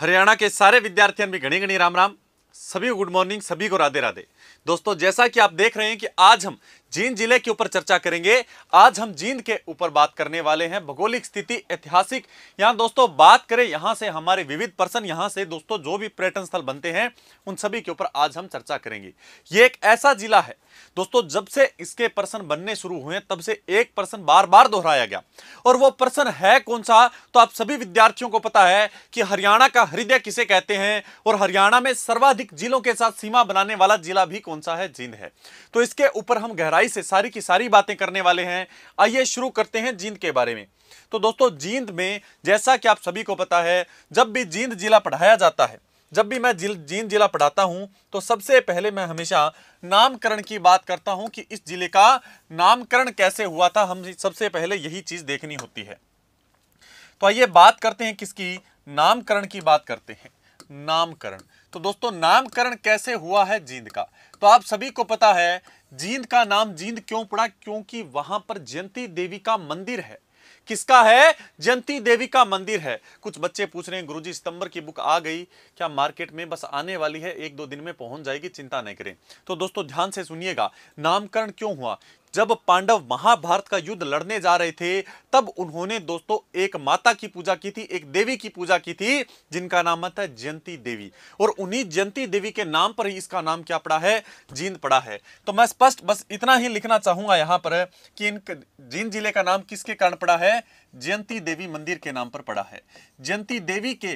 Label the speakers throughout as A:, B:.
A: हरियाणा के सारे विद्यार्थियों भी घनी घनी राम राम सभी गुड मॉर्निंग सभी को राधे राधे दोस्तों जैसा कि आप देख रहे हैं कि आज हम जींद जिले के ऊपर चर्चा करेंगे आज हम जींद के ऊपर बात करने वाले हैं भौगोलिक स्थिति ऐतिहासिक यहाँ दोस्तों बात करें यहाँ से हमारे विविध पर्सन यहाँ से दोस्तों जो भी पर्यटन स्थल बनते हैं उन सभी के ऊपर आज हम चर्चा करेंगे ये एक ऐसा जिला है दोस्तों जब से इसके पर्सन बनने शुरू हुए तब से एक पर्सन बार बार दोहराया गया और वो पर्सन है कौन सा तो आप सभी विद्यार्थियों को पता है कि हरियाणा का हृदय किसे कहते हैं और हरियाणा में सर्वाधिक जिलों के साथ सीमा बनाने वाला जिला भी कौन सा है जींद है तो इसके ऊपर हम गहरा गहराई से सारी की सारी बातें करने वाले हैं आइए शुरू करते हैं जींद के बारे में तो दोस्तों जींद में जैसा कि आप सभी को पता है जब भी जींद जिला पढ़ाया जाता है जब भी मैं जींद जिला पढ़ाता हूं तो सबसे पहले मैं हमेशा नामकरण की बात करता हूं कि इस जिले का नामकरण कैसे हुआ था हम सबसे पहले यही चीज़ देखनी होती है तो आइए बात करते हैं किसकी नामकरण की बात करते हैं नामकरण तो दोस्तों नामकरण कैसे हुआ है जींद का तो आप सभी को पता है जींद का नाम जींद क्यों पड़ा क्योंकि वहां पर जयंती देवी का मंदिर है किसका है जयंती देवी का मंदिर है कुछ बच्चे पूछ रहे हैं गुरुजी सितंबर की बुक आ गई क्या मार्केट में बस आने वाली है एक दो दिन में पहुंच जाएगी चिंता नहीं करें तो दोस्तों ध्यान से सुनिएगा नामकरण क्यों हुआ जब पांडव महाभारत का युद्ध लड़ने जा रहे थे तब उन्होंने दोस्तों एक माता की पूजा की थी एक देवी की पूजा की थी जिनका नाम था जयंती देवी और उन्हीं जयंती देवी के नाम पर ही इसका नाम क्या पड़ा है जींद पड़ा है तो मैं स्पष्ट बस इतना ही लिखना चाहूंगा यहां पर कि इन जींद जिले का नाम किसके कारण पड़ा है जयंती देवी मंदिर के नाम पर पड़ा है जयंती देवी के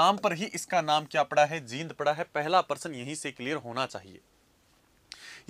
A: नाम पर ही इसका नाम क्या पड़ा है जींद पड़ा है पहला पर्सन यहीं से क्लियर होना चाहिए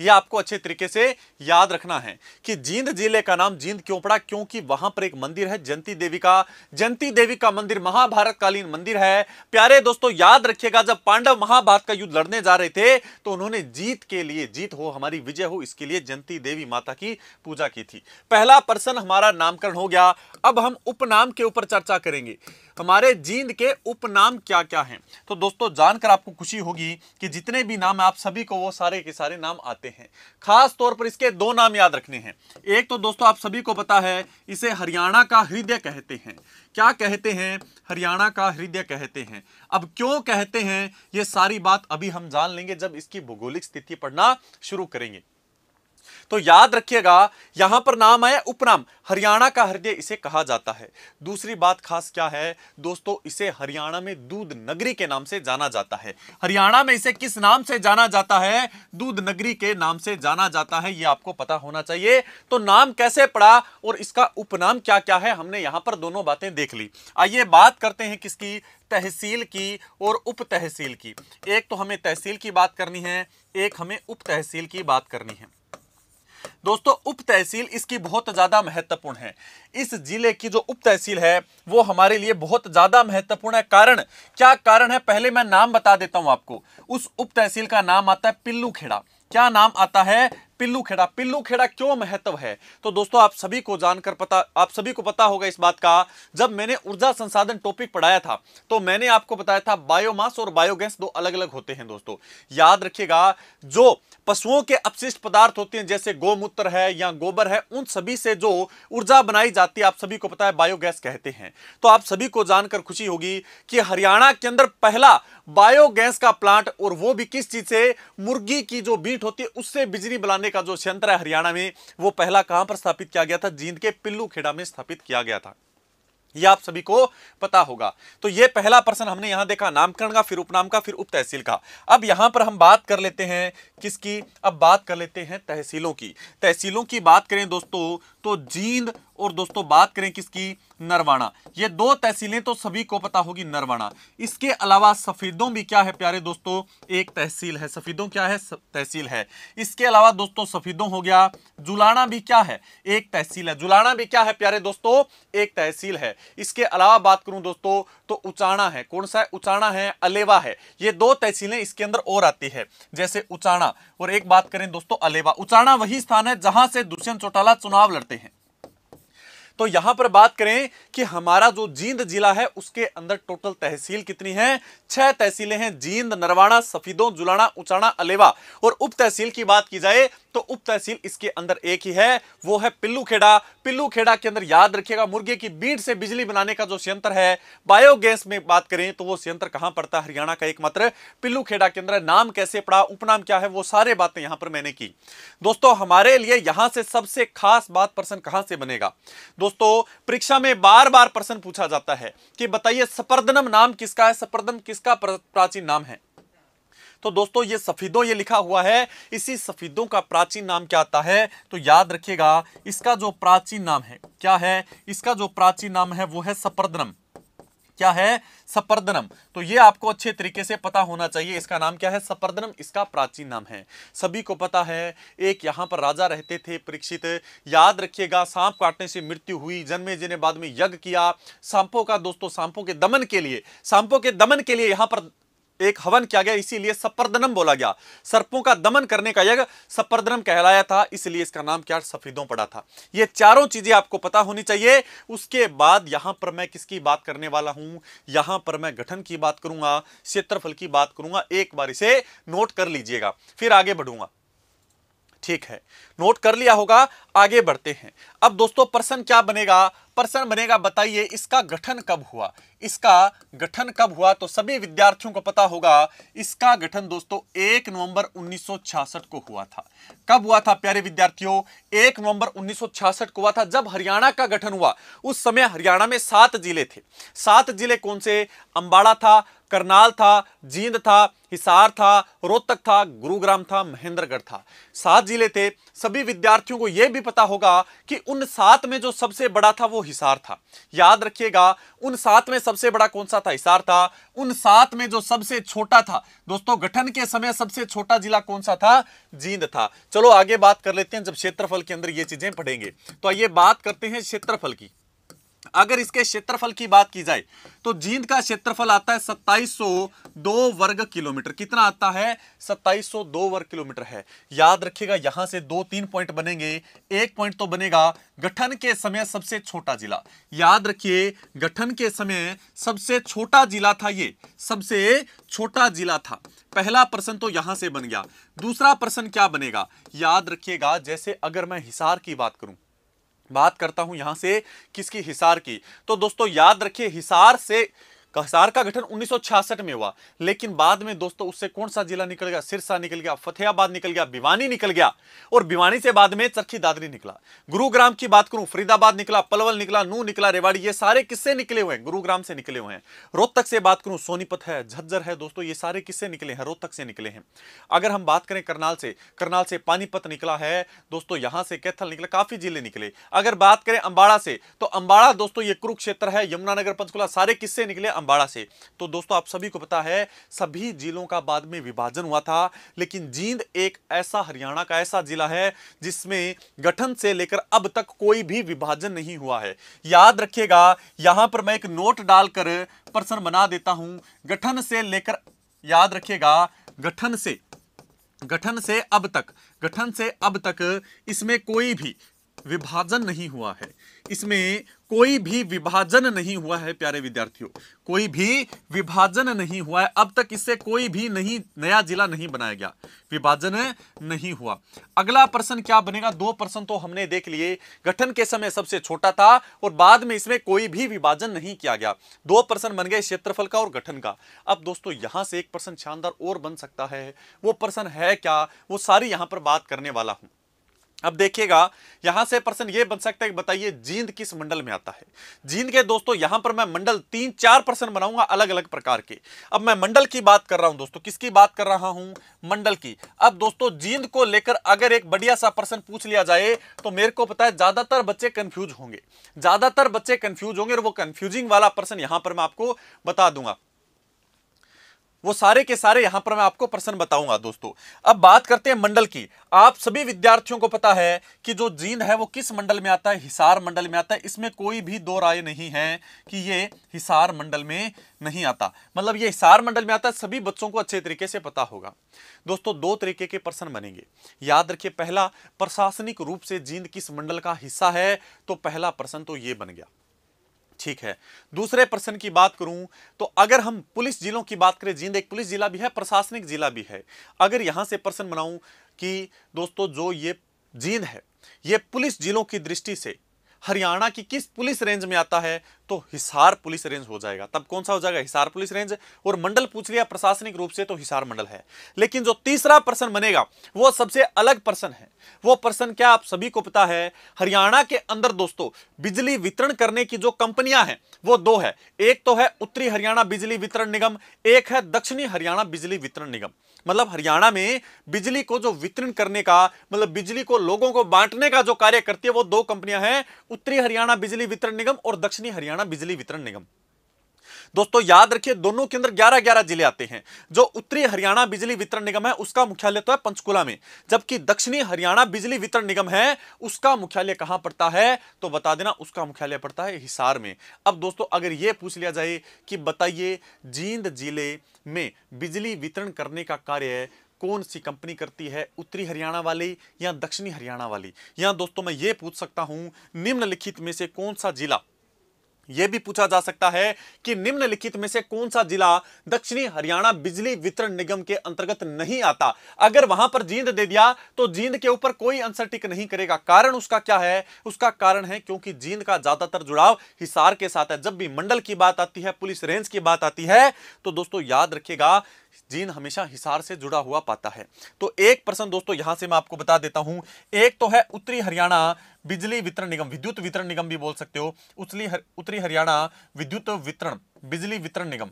A: ये आपको अच्छे तरीके से याद रखना है कि जींद जिले का नाम जींद क्यों पड़ा क्योंकि वहां पर एक मंदिर है जयंती देवी का जयंती देवी का मंदिर महाभारत कालीन मंदिर है प्यारे दोस्तों याद रखिएगा जब पांडव महाभारत का युद्ध लड़ने जा रहे थे तो उन्होंने जीत के लिए जीत हो हमारी विजय हो इसके लिए जयंती देवी माता की पूजा की थी पहला पर्सन हमारा नामकरण हो गया अब हम उपनाम के ऊपर चर्चा करेंगे हमारे जींद के उपनाम क्या क्या हैं तो दोस्तों जानकर आपको खुशी होगी कि जितने भी नाम आप सभी को वो सारे के सारे नाम आते जाते हैं खास तौर पर इसके दो नाम याद रखने हैं एक तो दोस्तों आप सभी को पता है इसे हरियाणा का हृदय कहते हैं क्या कहते हैं हरियाणा का हृदय कहते हैं अब क्यों कहते हैं ये सारी बात अभी हम जान लेंगे जब इसकी भौगोलिक स्थिति पढ़ना शुरू करेंगे तो याद रखिएगा यहां पर नाम आया उपनाम हरियाणा का हृदय इसे कहा जाता है दूसरी बात खास क्या है दोस्तों इसे हरियाणा में दूध नगरी के नाम से जाना जाता है हरियाणा में इसे किस नाम से जाना जाता है दूध नगरी के नाम से जाना जाता है यह आपको पता होना चाहिए तो नाम कैसे पड़ा और इसका उपनाम क्या क्या है हमने यहां पर दोनों बातें देख ली आइए बात करते हैं किसकी तहसील की और उप तहसील की एक तो हमें तहसील की बात करनी है एक हमें उप तहसील की बात करनी है दोस्तों उप तहसील इसकी बहुत ज़्यादा महत्वपूर्ण है इस जिले की जो उप तहसील है वो हमारे लिए बहुत ज़्यादा महत्वपूर्ण है कारण क्या कारण है पहले मैं नाम बता देता हूं आपको उस उप तहसील का नाम आता है पिल्लू खेड़ा क्या नाम आता है पिल्लू खेड़ा पिल्लू खेड़ा क्यों महत्व है तो दोस्तों आप सभी को जानकर पता आप सभी को पता होगा इस बात का जब मैंने ऊर्जा संसाधन टॉपिक पढ़ाया था तो मैंने आपको बताया था बायोमास और बायोगैस दो अलग अलग होते हैं दोस्तों याद रखिएगा जो पशुओं के अपशिष्ट पदार्थ होते हैं जैसे गोमूत्र है या गोबर है उन सभी से जो ऊर्जा बनाई जाती है आप सभी को पता है बायोगैस कहते हैं तो आप सभी को जानकर खुशी होगी कि हरियाणा के अंदर पहला बायोगैस का प्लांट और वो भी किस चीज से मुर्गी की जो बीट होती है उससे बिजली बनाने का जो संयंत्र है हरियाणा में वो पहला कहां पर स्थापित किया गया था जींद के पिल्लू खेड़ा में स्थापित किया गया था ये आप सभी को पता होगा तो ये पहला प्रश्न हमने यहां देखा नामकरण का फिर उपनाम का फिर उप तहसील का अब यहां पर हम बात कर लेते हैं किसकी अब बात कर लेते हैं तहसीलों की तहसीलों की बात करें दोस्तों तो जींद और दोस्तों बात करें किसकी नरवाना ये दो तहसीलें तो सभी को पता होगी नरवाना इसके अलावा सफीदों भी क्या है प्यारे दोस्तों एक तहसील है सफीदों क्या है तहसील है इसके अलावा दोस्तों सफीदों हो गया जुलाना भी क्या है एक तहसील है जुलाना भी क्या है प्यारे दोस्तों एक तहसील है इसके अलावा बात करूं दोस्तों तो उचाणा है कौन सा है उचाणा है अलेवा है ये दो तहसीलें इसके अंदर और आती है जैसे उचाणा और एक बात करें दोस्तों अलेवा उचाणा वही स्थान है जहां से दुष्यंत चौटाला चुनाव लड़ते तो यहां पर बात करें कि हमारा जो जींद जिला है उसके अंदर टोटल तहसील कितनी है छह तहसीलें हैं जींद नरवाड़ा सफीदों जुलाना उचाना अलेवा और उप तहसील की बात की जाए तो उप तहसील इसके अंदर एक ही है वो है पिल्लू खेड़ा पिल्लू खेड़ा के अंदर याद रखिएगा मुर्गे की बीट से बिजली बनाने का जो संयंत्र है बायोगैस में बात करें तो वो संयंत्र कहां पड़ता है हरियाणा का एकमात्र पिल्लू खेड़ा के अंदर नाम कैसे पड़ा उपनाम क्या है वो सारे बातें यहां पर मैंने की दोस्तों हमारे लिए यहां से सबसे खास बात पर्सन कहां से बनेगा दोस्तों परीक्षा में बार बार प्रश्न पूछा जाता है कि बताइए सपर्दनम नाम किसका है सपर्दम किसका प्राचीन नाम है तो दोस्तों ये सफेदों ये लिखा हुआ है इसी सफीदों का प्राचीन नाम क्या आता है तो याद रखिएगा इसका जो प्राचीन नाम है क्या है इसका जो प्राचीन नाम है वो है सपर्दनम क्या है सपर्दनम तो ये आपको अच्छे तरीके से पता होना चाहिए इसका नाम क्या है सपर्दनम इसका प्राचीन नाम है सभी को पता है एक यहाँ पर राजा रहते थे परीक्षित याद रखिएगा सांप काटने से मृत्यु हुई जन्मे जिन्हें बाद में यज्ञ किया सांपों का दोस्तों सांपों के दमन के लिए सांपों के दमन के लिए यहाँ पर एक हवन किया गया इसीलिए सपर्दनम बोला गया सर्पों का दमन करने का यज्ञ सपर्दनम कहलाया था इसलिए इसका नाम क्या सफेदों पड़ा था ये चारों चीजें आपको पता होनी चाहिए उसके बाद यहां पर मैं किसकी बात करने वाला हूं यहां पर मैं गठन की बात करूंगा क्षेत्रफल की बात करूंगा एक बार इसे नोट कर लीजिएगा फिर आगे बढ़ूंगा ठीक है नोट कर लिया होगा आगे बढ़ते हैं अब दोस्तों प्रश्न क्या बनेगा प्रश्न बनेगा बताइए इसका गठन कब हुआ इसका गठन कब हुआ तो सभी विद्यार्थियों को पता होगा इसका गठन दोस्तों एक नवंबर 1966 को हुआ था कब हुआ था प्यारे विद्यार्थियों एक नवंबर 1966 को हुआ था जब हरियाणा का गठन हुआ उस समय हरियाणा में सात जिले थे सात जिले कौन से अंबाड़ा था करनाल था जींद था हिसार था रोहतक था गुरुग्राम था महेंद्रगढ़ था सात जिले थे सभी विद्यार्थियों को यह भी पता होगा कि उन सात में जो सबसे बड़ा था वो हिसार था याद रखिएगा उन सात में सब सबसे बड़ा कौन सा था हिसार था उन सात में जो सबसे छोटा था दोस्तों गठन के समय सबसे छोटा जिला कौन सा था जींद था चलो आगे बात कर लेते हैं जब क्षेत्रफल के अंदर ये चीजें पढ़ेंगे तो आइए बात करते हैं क्षेत्रफल की अगर इसके क्षेत्रफल की बात की जाए तो जींद का क्षेत्रफल आता है 2702 वर्ग किलोमीटर कितना आता है 2702 वर्ग किलोमीटर है याद रखिएगा यहां से दो तीन पॉइंट बनेंगे एक पॉइंट तो बनेगा गठन के समय सबसे छोटा जिला याद रखिए गठन के समय सबसे छोटा जिला था ये सबसे छोटा जिला था पहला प्रश्न तो यहां से बन गया दूसरा प्रश्न क्या बनेगा याद रखिएगा जैसे अगर मैं हिसार की बात करूं बात करता हूं यहां से किसकी हिसार की तो दोस्तों याद रखिए हिसार से कसार का गठन 1966 में हुआ लेकिन बाद में दोस्तों उससे कौन सा जिला निकल गया सिरसा निकल गया फतेहाबाद निकल गया भिवानी निकल गया और भिवानी से बाद में चरखी दादरी निकला गुरुग्राम की बात करूं फरीदाबाद निकला पलवल निकला नू निकला रेवाड़ी ये सारे किससे निकले हुए हैं गुरुग्राम से निकले हुए हैं रोहतक से बात करूं सोनीपत है झज्जर है दोस्तों ये सारे किससे निकले हैं रोहतक से निकले हैं अगर हम बात करें करनाल से करनाल से पानीपत निकला है दोस्तों यहां से कैथल निकला काफी जिले निकले अगर बात करें अंबाड़ा से तो अंबाड़ा दोस्तों ये कुरुक्षेत्र है यमुनानगर पंचकुला सारे किससे निकले बाड़ा से तो दोस्तों आप सभी को पता है सभी जिलों का बाद में विभाजन हुआ था लेकिन जींद एक ऐसा हरियाणा का ऐसा जिला है जिसमें गठन से लेकर अब तक कोई भी विभाजन नहीं हुआ है याद रखिएगा यहां पर मैं एक नोट डालकर प्रश्न बना देता हूं गठन से लेकर याद रखिएगा गठन से गठन से अब तक गठन से अब तक इसमें कोई भी विभाजन नहीं हुआ है इसमें कोई भी विभाजन नहीं हुआ है प्यारे विद्यार्थियों कोई भी विभाजन नहीं हुआ है अब तक इससे कोई भी नहीं नया जिला नहीं बनाया गया विभाजन नहीं हुआ अगला प्रश्न क्या बनेगा दो प्रश्न तो हमने देख लिए गठन के समय सबसे छोटा था और बाद में इसमें कोई भी विभाजन नहीं किया गया दो प्रश्न बन गए क्षेत्रफल का और गठन का अब दोस्तों यहां से एक प्रश्न शानदार और बन सकता है वो प्रश्न है क्या वो सारी यहां पर बात करने वाला हूं अब देखिएगा यहां से प्रश्न ये बन सकता है कि बताइए जींद किस मंडल में आता है जींद के दोस्तों यहां पर मैं मंडल तीन चार प्रश्न बनाऊंगा अलग अलग प्रकार के अब मैं मंडल की बात कर रहा हूं दोस्तों किसकी बात कर रहा हूं मंडल की अब दोस्तों जींद को लेकर अगर एक बढ़िया सा प्रश्न पूछ लिया जाए तो मेरे को पता है ज्यादातर बच्चे कंफ्यूज होंगे ज्यादातर बच्चे कंफ्यूज होंगे और वो कंफ्यूजिंग वाला प्रश्न यहां पर मैं आपको बता दूंगा वो सारे के सारे यहां पर मैं आपको प्रश्न बताऊंगा दोस्तों अब बात करते हैं मंडल की आप सभी विद्यार्थियों को पता है कि जो जीन है वो किस मंडल में आता है हिसार मंडल में आता है इसमें कोई भी दो राय नहीं है कि ये हिसार मंडल में नहीं आता मतलब ये हिसार मंडल में आता है सभी बच्चों को अच्छे तरीके से पता होगा दोस्तों दो तरीके के प्रश्न बनेंगे याद रखिए पहला प्रशासनिक रूप से जींद किस मंडल का हिस्सा है तो पहला प्रश्न तो ये बन गया ठीक है दूसरे प्रश्न की बात करूं तो अगर हम पुलिस जिलों की बात करें जींद एक पुलिस जिला भी है प्रशासनिक जिला भी है अगर यहां से प्रश्न बनाऊं कि दोस्तों जो ये जींद है ये पुलिस जिलों की दृष्टि से हरियाणा की किस पुलिस रेंज में आता है तो हिसार पुलिस रेंज हो जाएगा तब कौन सा हो जाएगा हिसार पुलिस रेंज और मंडल पूछ लिया प्रशासनिक रूप से तो हिसार मंडल है लेकिन जो तीसरा पर्सन बनेगा वो सबसे अलग पर्सन है वो पर्सन क्या आप सभी को पता है हरियाणा के अंदर दोस्तों बिजली वितरण करने की जो कंपनियां हैं वो दो है एक तो है उत्तरी हरियाणा बिजली वितरण निगम एक है दक्षिणी हरियाणा बिजली वितरण निगम मतलब हरियाणा में बिजली को जो वितरण करने का मतलब बिजली को लोगों को बांटने का जो कार्य करती है वो दो कंपनियां हैं उत्तरी हरियाणा बिजली वितरण निगम और दक्षिणी हरियाणा बिजली वितरण निगम दोस्तों याद रखिए दोनों के अंदर ग्यारह ग्यारह जिले आते हैं जो उत्तरी हरियाणा बिजली वितरण निगम है उसका मुख्यालय तो है पंचकुला में जबकि दक्षिणी हरियाणा बिजली वितरण निगम है उसका मुख्यालय कहां पड़ता है तो बता देना उसका मुख्यालय पड़ता है हिसार में अब दोस्तों अगर यह पूछ लिया जाए कि बताइए जींद जिले में बिजली वितरण करने का कार्य कौन सी कंपनी करती है उत्तरी हरियाणा वाली या दक्षिणी हरियाणा वाली या दोस्तों मैं ये पूछ सकता हूं निम्नलिखित में से कौन सा जिला यह भी पूछा जा सकता है कि निम्नलिखित में से कौन सा जिला दक्षिणी हरियाणा बिजली वितरण निगम के अंतर्गत नहीं आता अगर वहां पर जींद दे दिया तो जींद के ऊपर कोई आंसर टिक नहीं करेगा कारण उसका क्या है उसका कारण है क्योंकि जींद का ज्यादातर जुड़ाव हिसार के साथ है जब भी मंडल की बात आती है पुलिस रेंज की बात आती है तो दोस्तों याद रखिएगा जीन हमेशा हिसार से जुड़ा हुआ पाता है तो एक प्रश्न दोस्तों यहां से मैं आपको बता देता हूं एक तो है उत्तरी हरियाणा बिजली वितरण निगम विद्युत वितरण निगम भी बोल सकते हो उत्तरी हर, उत्तरी हरियाणा विद्युत वितरण बिजली वितरण निगम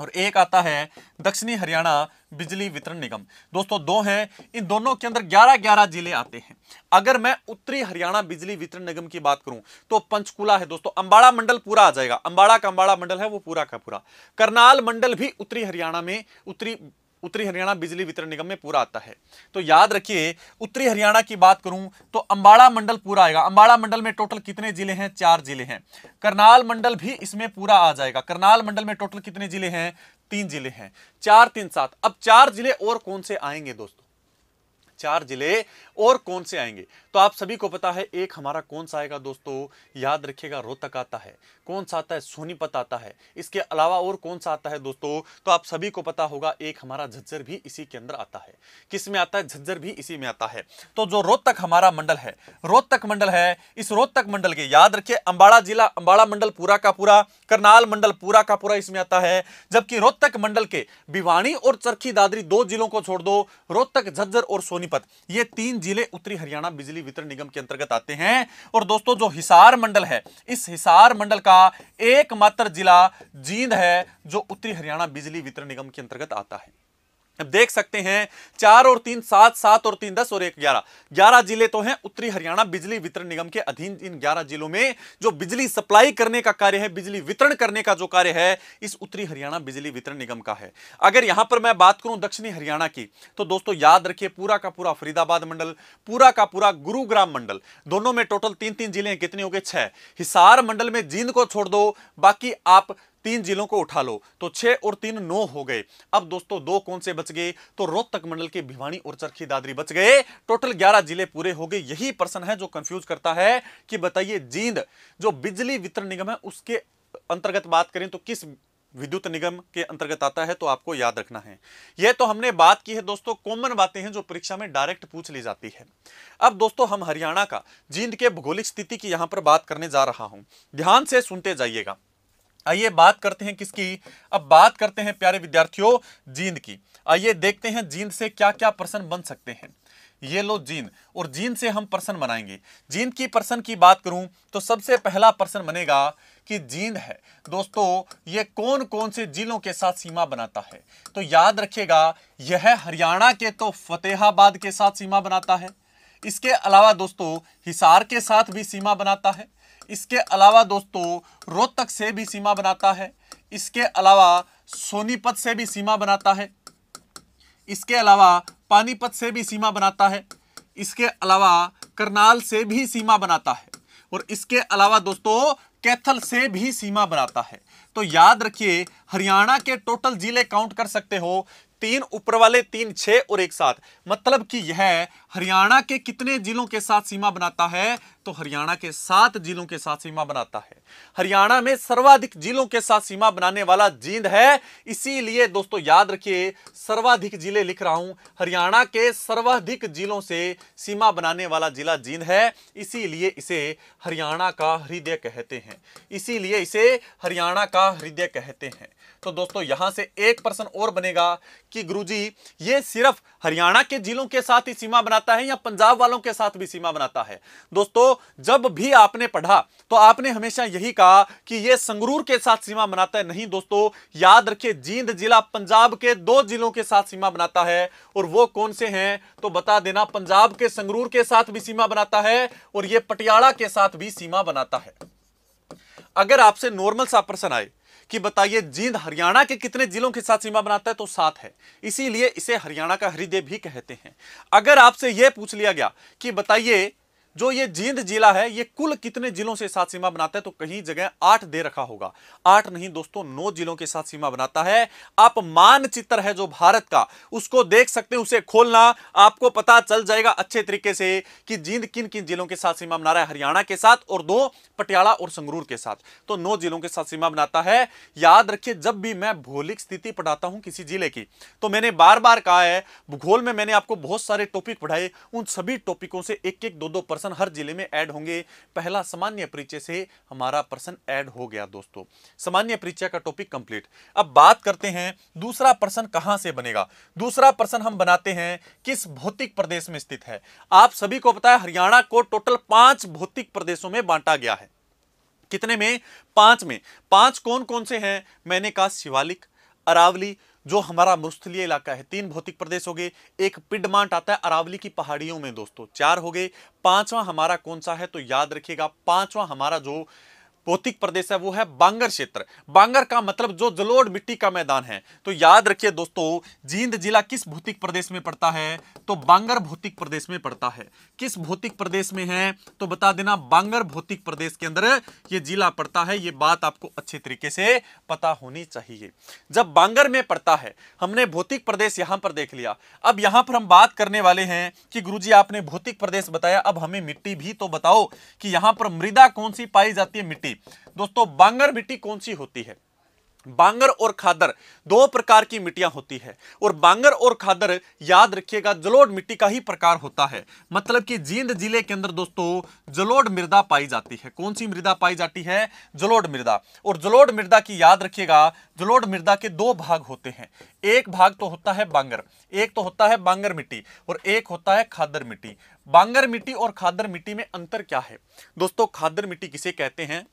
A: और एक आता है दक्षिणी हरियाणा बिजली वितरण निगम दोस्तों दो हैं इन दोनों के अंदर 11-11 जिले आते हैं अगर मैं उत्तरी हरियाणा बिजली वितरण निगम की बात करूं तो पंचकुला है दोस्तों अंबाड़ा मंडल पूरा आ जाएगा अंबाड़ा का अंबाड़ा मंडल है वो पूरा का पूरा करनाल मंडल भी उत्तरी हरियाणा में उत्तरी उत्तरी हरियाणा बिजली वितरण निगम में पूरा आता है तो याद रखिए उत्तरी हरियाणा की बात करूं तो अंबाड़ा मंडल पूरा आएगा अंबाड़ा मंडल में टोटल कितने जिले हैं चार जिले हैं करनाल मंडल भी इसमें पूरा आ जाएगा करनाल मंडल में टोटल कितने जिले हैं तीन जिले हैं चार तीन सात अब चार जिले और कौन से आएंगे दोस्तों चार जिले और कौन से आएंगे तो आप सभी को पता है एक हमारा कौन सा आएगा दोस्तों याद रखिएगा रोहतक आता है कौन सा आता है सोनीपत आता है इसके अलावा और कौन सा आता है दोस्तों तो आप सभी को पता होगा एक हमारा झज्जर भी इसी के अंदर आता है किस में आता है झज्जर भी इसी में आता है तो जो रोहतक हमारा मंडल है रोहतक मंडल है इस रोहतक मंडल के याद रखिए अंबाड़ा जिला अंबाड़ा मंडल पूरा का पूरा करनाल मंडल पूरा का पूरा इसमें आता है जबकि रोहतक मंडल के भिवाणी और चरखी दादरी दो जिलों को छोड़ दो रोहतक झज्जर और सोनीपत ये तीन जिले उत्तरी हरियाणा बिजली वितरण निगम के अंतर्गत आते हैं और दोस्तों जो हिसार मंडल है इस हिसार मंडल का एकमात्र जिला जींद है जो उत्तरी हरियाणा बिजली वितरण निगम के अंतर्गत आता है अब देख सकते हैं चार और तीन सात सात और तीन दस और एक ग्यारह ग्यारह जिले तो हैं उत्तरी हरियाणा बिजली वितरण निगम के अधीन इन ग्यारह जिलों में जो बिजली सप्लाई करने का कार्य है बिजली वितरण करने का जो कार्य है इस उत्तरी हरियाणा बिजली वितरण निगम का है अगर यहां पर मैं बात करूं दक्षिणी हरियाणा की तो दोस्तों याद रखिए पूरा का पूरा फरीदाबाद मंडल पूरा का पूरा गुरुग्राम मंडल दोनों में टोटल तीन तीन जिले हैं कितने हो गए छह हिसार मंडल में जींद को छोड़ दो बाकी आप तीन जिलों को उठा लो तो छह और तीन नौ हो गए अब दोस्तों दो कौन से बच गए तो रोहतक मंडल के भिवानी और चरखी दादरी बच गए टोटल ग्यारह जिले पूरे हो गए यही प्रश्न है जो कंफ्यूज करता है कि बताइए जींद जो बिजली वितरण निगम है उसके अंतर्गत बात करें तो किस विद्युत निगम के अंतर्गत आता है तो आपको याद रखना है यह तो हमने बात की है दोस्तों कॉमन बातें हैं जो परीक्षा में डायरेक्ट पूछ ली जाती है अब दोस्तों हम हरियाणा का जींद के भौगोलिक स्थिति की यहां पर बात करने जा रहा हूं ध्यान से सुनते जाइएगा आइए बात करते हैं किसकी अब बात करते हैं प्यारे विद्यार्थियों जींद की आइए देखते हैं जींद से क्या क्या प्रश्न बन सकते हैं ये लो जीन और जीन से हम प्रश्न बनाएंगे जींद की प्रश्न की बात करूं तो सबसे पहला प्रश्न बनेगा कि जींद है दोस्तों ये कौन कौन से जिलों के साथ सीमा बनाता है तो याद रखिएगा यह हरियाणा के तो फतेहाबाद के साथ सीमा बनाता है इसके अलावा दोस्तों हिसार के साथ भी सीमा बनाता है इसके अलावा दोस्तों रोहतक से भी सीमा बनाता है इसके अलावा सोनीपत से भी सीमा बनाता है इसके अलावा पानीपत से भी सीमा बनाता है इसके अलावा करनाल से भी सीमा बनाता है और इसके अलावा दोस्तों कैथल से भी सीमा बनाता है तो याद रखिए हरियाणा के टोटल जिले काउंट कर सकते हो तीन ऊपर वाले तीन छः और एक साथ मतलब कि यह हरियाणा के कितने जिलों के साथ सीमा बनाता है तो हरियाणा के सात जिलों के साथ सीमा बनाता है हरियाणा में सर्वाधिक जिलों के साथ सीमा बनाने वाला जींद है इसीलिए दोस्तों याद रखिए सर्वाधिक जिले लिख रहा हूं हरियाणा के सर्वाधिक जिलों से सीमा बनाने वाला जिला जींद है इसीलिए इसे हरियाणा का हृदय कहते हैं इसीलिए इसे हरियाणा का हृदय कहते हैं तो दोस्तों यहां से एक प्रश्न और बनेगा कि गुरुजी ये सिर्फ हरियाणा के जिलों के साथ ही सीमा बनाता है या पंजाब वालों के साथ भी सीमा बनाता है दोस्तों जब भी आपने पढ़ा तो आपने हमेशा यही कहा कि ये संगरूर के साथ सीमा बनाता है नहीं दोस्तों याद रखिए जींद जिला पंजाब के दो जिलों के साथ सीमा बनाता है और वो कौन से हैं तो बता देना पंजाब के संगरूर के साथ भी सीमा बनाता है और यह पटियाला के साथ भी सीमा बनाता है अगर आपसे नॉर्मल सा प्रश्न आए कि बताइए जींद हरियाणा के कितने जिलों के साथ सीमा बनाता है तो सात है इसीलिए इसे हरियाणा का हृदय भी कहते हैं अगर आपसे यह पूछ लिया गया कि बताइए जो ये जींद जिला है ये कुल कितने जिलों से सात सीमा बनाता है तो कहीं जगह आठ दे रखा होगा आठ नहीं दोस्तों नौ जिलों के साथ सीमा बनाता है आप मानचित्र है जो भारत का उसको देख सकते हैं उसे खोलना आपको पता चल जाएगा अच्छे तरीके से कि जींद किन किन जिलों के साथ सीमा बना रहा है हरियाणा के साथ और दो पटियाला और संगरूर के साथ तो नौ जिलों के साथ सीमा बनाता है याद रखिए जब भी मैं भौगोलिक स्थिति पढ़ाता हूं किसी जिले की तो मैंने बार बार कहा है भूगोल में मैंने आपको बहुत सारे टॉपिक पढ़ाए उन सभी टॉपिकों से एक एक दो दो परसेंट प्रश्न हर जिले में ऐड होंगे पहला सामान्य परिचय से हमारा प्रश्न ऐड हो गया दोस्तों सामान्य परिचय का टॉपिक कंप्लीट अब बात करते हैं दूसरा प्रश्न कहां से बनेगा दूसरा प्रश्न हम बनाते हैं किस भौतिक प्रदेश में स्थित है आप सभी को पता है हरियाणा को टोटल पांच भौतिक प्रदेशों में बांटा गया है कितने में पांच में पांच कौन कौन से हैं मैंने कहा शिवालिक अरावली जो हमारा मुस्थलीय इलाका है तीन भौतिक प्रदेश हो गए एक पिडमांट आता है अरावली की पहाड़ियों में दोस्तों चार हो गए पांचवा हमारा कौन सा है तो याद रखिएगा पांचवा हमारा जो भौतिक प्रदेश है वो है बांगर क्षेत्र बांगर का मतलब जो जलोड मिट्टी का मैदान है तो याद रखिए दोस्तों जींद जिला किस भौतिक प्रदेश में पड़ता है तो बांगर भौतिक प्रदेश में पड़ता है किस भौतिक प्रदेश में है तो बता देना बांगर भौतिक प्रदेश के अंदर ये जिला पड़ता है ये बात आपको अच्छे तरीके से पता होनी चाहिए जब बांगर में पड़ता है हमने भौतिक प्रदेश यहां पर देख लिया अब यहां पर हम बात करने वाले हैं कि गुरुजी आपने भौतिक प्रदेश बताया अब हमें मिट्टी भी तो बताओ कि यहां पर मृदा कौन सी पाई जाती है मिट्टी मिट्टी दोस्तों बांगर मिट्टी कौन सी होती है बांगर और खादर दो प्रकार की मिट्टियां होती है और बांगर और खादर याद रखिएगा जलोड़ मिट्टी का ही प्रकार होता है मतलब कि जींद जिले के अंदर दोस्तों जलोड़ मृदा पाई जाती है कौन सी मृदा पाई जाती है जलोड़ मृदा और जलोड़ मृदा की याद रखिएगा जलोड़ मृदा के दो भाग होते हैं एक भाग तो होता है बांगर एक तो होता है बांगर मिट्टी और एक होता है खादर मिट्टी बांगर मिट्टी और खादर मिट्टी में अंतर क्या है दोस्तों खादर मिट्टी किसे कहते हैं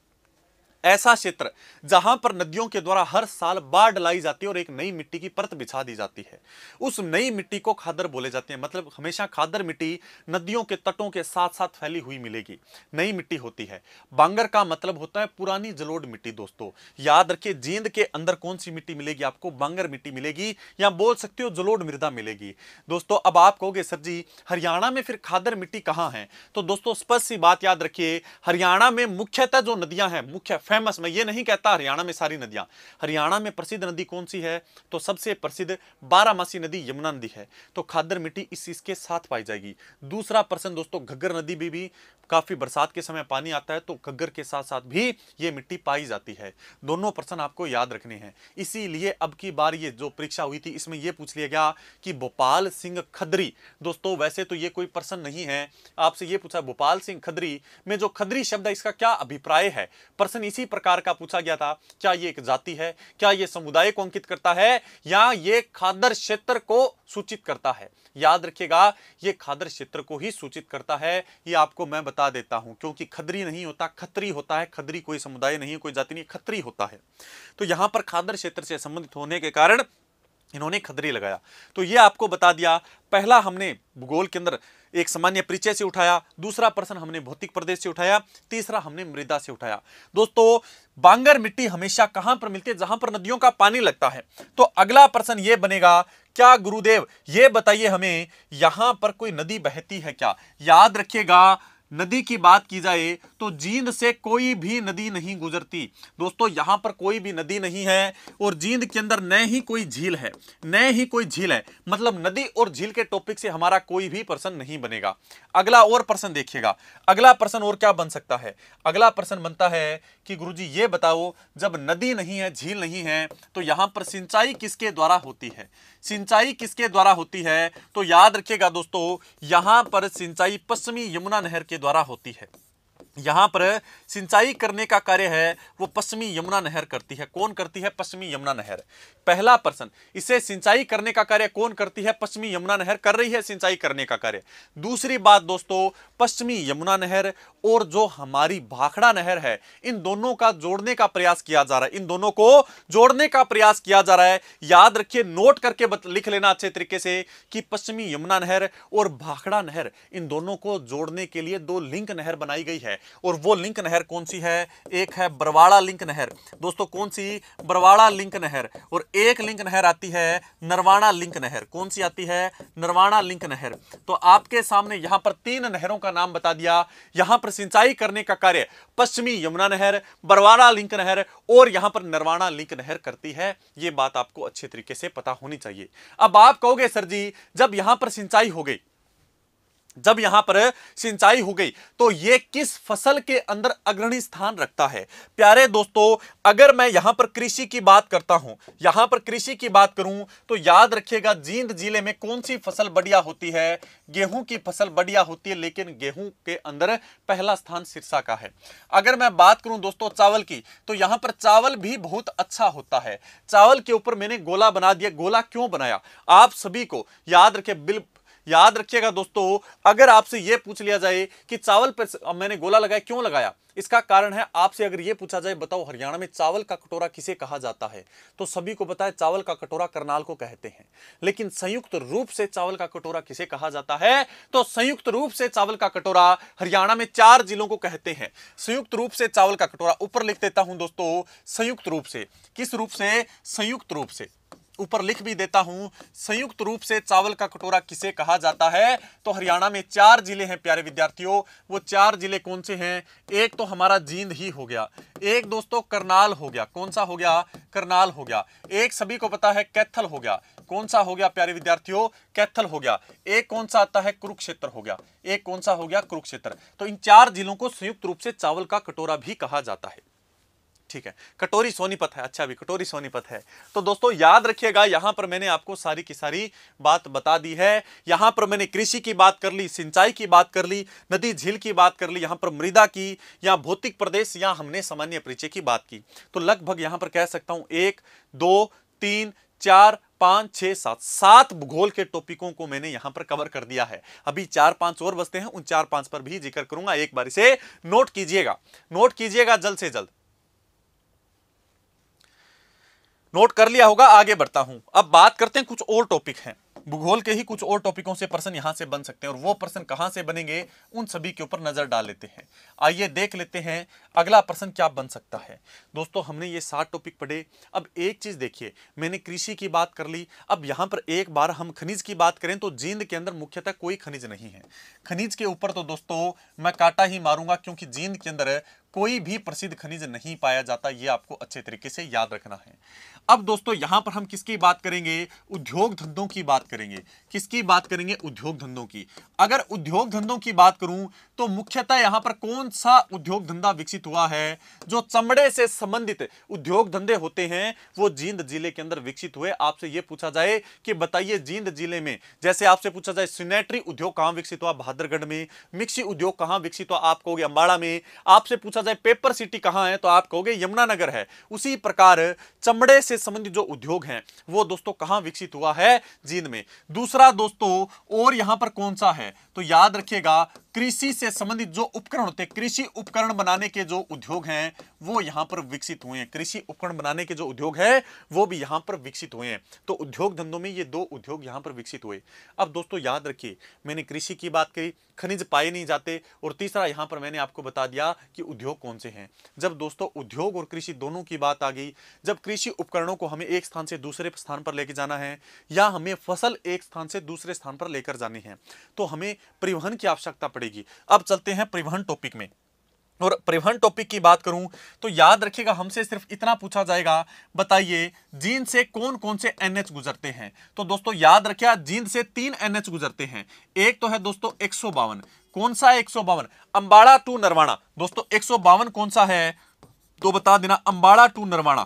A: ऐसा क्षेत्र जहां पर नदियों के द्वारा हर साल बाढ़ लाई जाती है और एक नई मिट्टी की परत बिछा दी जाती है उस नई मिट्टी को खादर बोले जाते हैं मतलब हमेशा खादर मिट्टी नदियों के तटों के साथ साथ फैली हुई मिलेगी नई मिट्टी होती है बांगर का मतलब होता है पुरानी जलोड मिट्टी दोस्तों याद रखिए जींद के अंदर कौन सी मिट्टी मिलेगी आपको बांगर मिट्टी मिलेगी या बोल सकते हो जलोड मृदा मिलेगी दोस्तों अब आप कहोगे सर जी हरियाणा में फिर खादर मिट्टी कहाँ है तो दोस्तों स्पष्ट सी बात याद रखिए हरियाणा में मुख्यतः जो नदियां हैं मुख्य फेमस मैं ये नहीं कहता हरियाणा में सारी नदियाँ हरियाणा में प्रसिद्ध नदी कौन सी है तो सबसे प्रसिद्ध बारामासी नदी यमुना नदी है तो खादर मिट्टी इस चीज़ के साथ पाई जाएगी दूसरा प्रश्न दोस्तों घग्गर नदी भी, भी काफ़ी बरसात के समय पानी आता है तो घग्गर के साथ साथ भी ये मिट्टी पाई जाती है दोनों प्रश्न आपको याद रखने हैं इसीलिए अब की बार ये जो परीक्षा हुई थी इसमें यह पूछ लिया गया कि भोपाल सिंह खदरी दोस्तों वैसे तो ये कोई प्रश्न नहीं है आपसे ये पूछा भोपाल सिंह खदरी में जो खदरी शब्द है इसका क्या अभिप्राय है प्रश्न इसी इसी प्रकार का पूछा गया था क्या ये एक जाति है क्या ये समुदाय को अंकित करता है या ये खादर क्षेत्र को सूचित करता है याद रखिएगा ये खादर क्षेत्र को ही सूचित करता है ये आपको मैं बता देता हूं क्योंकि खदरी नहीं होता खतरी होता है खदरी कोई समुदाय नहीं कोई जाति नहीं खतरी होता है तो यहां पर खादर क्षेत्र से संबंधित होने के कारण इन्होंने खदरी लगाया तो ये आपको बता दिया पहला हमने भूगोल के अंदर एक सामान्य परिचय से उठाया दूसरा प्रश्न हमने भौतिक प्रदेश से उठाया तीसरा हमने मृदा से उठाया दोस्तों बांगर मिट्टी हमेशा कहां पर मिलती है जहां पर नदियों का पानी लगता है तो अगला प्रश्न ये बनेगा क्या गुरुदेव ये बताइए हमें यहां पर कोई नदी बहती है क्या याद रखिएगा नदी की बात की जाए तो जींद से कोई भी नदी नहीं गुजरती दोस्तों यहां पर कोई भी नदी नहीं है और जींद के अंदर न ही कोई झील है न ही कोई झील है मतलब नदी और झील के टॉपिक से हमारा कोई भी प्रश्न नहीं बनेगा अगला और प्रश्न देखिएगा अगला प्रश्न और क्या बन सकता है अगला प्रश्न बनता है कि गुरुजी ये बताओ जब नदी नहीं है झील नहीं है तो यहाँ पर सिंचाई किसके द्वारा होती है सिंचाई किसके द्वारा होती है तो याद रखिएगा दोस्तों यहाँ पर सिंचाई पश्चिमी यमुना नहर के द्वारा होती है यहाँ पर सिंचाई करने का कार्य है वो पश्चिमी यमुना नहर करती है कौन करती है पश्चिमी यमुना नहर पहला प्रश्न इसे सिंचाई करने का कार्य कौन करती है पश्चिमी यमुना नहर कर रही है सिंचाई करने का कार्य दूसरी बात दोस्तों पश्चिमी यमुना नहर और जो हमारी भाखड़ा नहर है इन दोनों का जोड़ने का प्रयास किया जा रहा है इन दोनों को जोड़ने का प्रयास किया जा रहा है याद रखिए नोट करके लिख लेना अच्छे तरीके से कि पश्चिमी यमुना नहर और भाखड़ा नहर इन दोनों को जोड़ने के लिए दो लिंक नहर बनाई गई है और वो लिंक नहर कौन सी है एक है बरवाड़ा लिंक नहर दोस्तों कौन सी बरवाड़ा लिंक नहर और एक लिंक नहर आती है नरवाणा लिंक नहर कौन सी आती है नरवाणा लिंक नहर तो आपके सामने यहां पर तीन नहरों का नाम बता दिया यहां पर सिंचाई करने का कार्य पश्चिमी यमुना नहर बरवाड़ा लिंक नहर और यहां पर नरवाणा लिंक नहर करती है यह बात आपको अच्छे तरीके से पता होनी चाहिए अब आप कहोगे सर जी जब यहां पर सिंचाई हो गई जब यहां पर सिंचाई हो गई तो ये किस फसल के अंदर अग्रणी स्थान रखता है प्यारे दोस्तों अगर मैं यहां पर कृषि की बात करता हूं यहां पर कृषि की बात करूं तो याद रखिएगा जींद जिले में कौन सी फसल बढ़िया होती है गेहूं की फसल बढ़िया होती है लेकिन गेहूं के अंदर पहला स्थान सिरसा का है अगर मैं बात करूं दोस्तों चावल की तो यहां पर चावल भी बहुत अच्छा होता है चावल के ऊपर मैंने गोला बना दिया गोला क्यों बनाया आप सभी को याद रखे बिल याद रखिएगा दोस्तों अगर आपसे यह पूछ लिया जाए कि चावल पर मैंने गोला लगाया क्यों लगाया इसका कारण है आपसे अगर ये पूछा जाए बताओ हरियाणा में चावल का कटोरा किसे कहा जाता है तो सभी को बताया चावल का कटोरा करनाल को कहते हैं लेकिन संयुक्त रूप से चावल का कटोरा किसे कहा जाता है तो संयुक्त रूप से चावल का कटोरा हरियाणा में चार जिलों को कहते हैं संयुक्त रूप से चावल का कटोरा ऊपर लिख देता हूं दोस्तों संयुक्त रूप से किस रूप से संयुक्त रूप से ऊपर लिख भी देता हूं संयुक्त रूप से चावल का कटोरा किसे कहा जाता है तो हरियाणा में चार जिले हैं प्यारे विद्यार्थियों वो चार जिले कौन से हैं एक तो हमारा जींद ही हो गया एक दोस्तों करनाल हो गया कौन सा हो गया करनाल हो गया एक सभी को पता है कैथल हो गया कौन सा हो गया प्यारे विद्यार्थियों कैथल हो गया एक कौन सा आता है कुरुक्षेत्र हो गया एक कौन सा हो गया कुरुक्षेत्र तो इन चार जिलों को संयुक्त रूप से चावल का कटोरा भी कहा जाता है ठीक है कटोरी सोनीपत है अच्छा भी कटोरी सोनीपत है तो दोस्तों याद रखिएगा यहां पर मैंने आपको सारी की सारी बात बता दी है यहां पर मैंने कृषि की बात कर ली सिंचाई की बात कर ली नदी झील की बात कर ली यहां पर मृदा की या भौतिक प्रदेश या हमने सामान्य परिचय की बात की तो लगभग यहां पर कह सकता हूं एक दो तीन चार पांच छह सात सात भूगोल के टॉपिकों को मैंने यहां पर कवर कर दिया है अभी चार पांच और बसते हैं उन चार पांच पर भी जिक्र करूंगा एक बार इसे नोट कीजिएगा नोट कीजिएगा जल्द से जल्द नोट कर लिया होगा आगे बढ़ता हूं अब बात करते हैं कुछ और टॉपिक हैं भूगोल के ही कुछ और टॉपिकों से पर्सन यहां से बन सकते हैं और वो पर्सन कहां से बनेंगे उन सभी के ऊपर नजर डाल लेते हैं आइए देख लेते हैं अगला पर्सन क्या बन सकता है दोस्तों हमने ये सात टॉपिक पढ़े अब एक चीज देखिए मैंने कृषि की बात कर ली अब यहां पर एक बार हम खनिज की बात करें तो जींद के अंदर मुख्यतः कोई खनिज नहीं है खनिज के ऊपर तो दोस्तों मैं काटा ही मारूंगा क्योंकि जींद के अंदर कोई भी प्रसिद्ध खनिज नहीं पाया जाता ये आपको अच्छे तरीके से याद रखना है अब दोस्तों यहां पर हम किसकी बात करेंगे उद्योग धंधों की बात करेंगे किसकी बात करेंगे उद्योग धंधों की अगर उद्योग धंधों की बात करूं तो मुख्यतः यहां पर कौन सा उद्योग धंधा विकसित हुआ है जो चमड़े से संबंधित उद्योग धंधे होते हैं वो जींद जिले के अंदर विकसित हुए आपसे ये पूछा जाए कि बताइए जींद जिले में जैसे आपसे पूछा जाए सिनेटरी उद्योग कहां विकसित हुआ भादरगढ़ में मिक्सी उद्योग कहां विकसित हुआ आप कहोगे अंबाड़ा में आपसे पूछा जाए पेपर सिटी कहाँ है तो आप कहोगे यमुनानगर है उसी प्रकार चमड़े से संबंधित जो उद्योग हैं वो दोस्तों कहाँ विकसित हुआ है जींद में दूसरा दोस्तों और यहाँ पर कौन सा है तो याद रखिएगा कृषि से संबंधित जो उपकरण होते हैं कृषि उपकरण बनाने के जो उद्योग हैं वो यहां पर विकसित हुए हैं कृषि उपकरण बनाने के जो उद्योग है वो भी यहां पर विकसित हुए हैं तो उद्योग धंधों में ये दो उद्योग यहां पर विकसित हुए अब दोस्तों याद रखिए मैंने कृषि की बात करी खनिज पाए नहीं जाते और तीसरा यहां पर मैंने आपको बता दिया कि उद्योग कौन से हैं जब दोस्तों उद्योग और कृषि दोनों की बात आ गई जब कृषि उपकरणों को हमें एक स्थान से दूसरे स्थान पर लेके जाना है या हमें फसल एक स्थान से दूसरे स्थान पर लेकर जानी है तो हमें परिवहन की आवश्यकता पड़ेगी अब चलते हैं परिवहन टॉपिक में और परिवहन टॉपिक की बात करूं तो याद रखिएगा हमसे सिर्फ इतना पूछा जाएगा बताइए जींद से कौन कौन से एनएच गुजरते हैं तो दोस्तों याद रखिए जींद से तीन एनएच गुजरते हैं एक तो है दोस्तों एक कौन सा है एक अंबाड़ा टू नरवाणा दोस्तों एक कौन सा है तो बता देना अंबाड़ा टू नरवाणा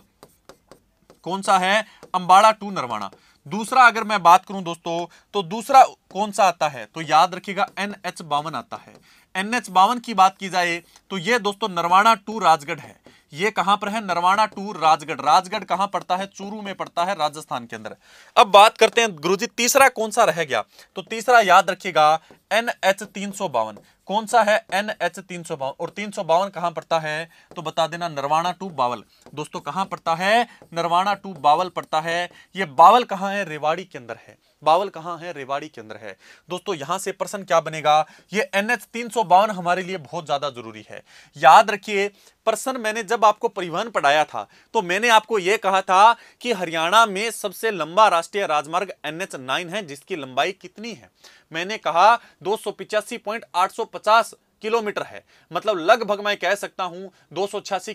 A: कौन सा है अंबाड़ा टू नरवाणा दूसरा अगर मैं बात करूं दोस्तों तो दूसरा कौन सा आता है तो याद रखिएगा एन एच बावन आता है एन एच बावन की बात की जाए तो ये दोस्तों नरवाणा टू राजगढ़ है ये कहां पर है नरवाणा टू राजगढ़ राजगढ़ कहां पड़ता है चूरू में पड़ता है राजस्थान के अंदर अब बात करते हैं गुरुजी तीसरा कौन सा रह गया तो तीसरा याद रखिएगा एन एच तीन सौ बावन कौन सा है एन एच तीन सौ बावन और तीन सौ बावन कहां पड़ता है तो बता देना नरवाना टू बावल दोस्तों कहां पड़ता है नरवाना टू बावल पड़ता है ये बावल कहां है रेवाड़ी के अंदर है बावल कहां है रेवाड़ी के अंदर है दोस्तों यहां से प्रश्न क्या बनेगा ये एन एच तीन सौ बावन हमारे लिए बहुत ज्यादा जरूरी है याद रखिए प्रश्न मैंने जब आपको परिवहन पढ़ाया था तो मैंने आपको यह कहा था कि हरियाणा में सबसे लंबा राष्ट्रीय राजमार्ग एन एच नाइन है जिसकी लंबाई कितनी है मैंने कहा दो किलोमीटर है मतलब लगभग मैं कह सकता हूं दो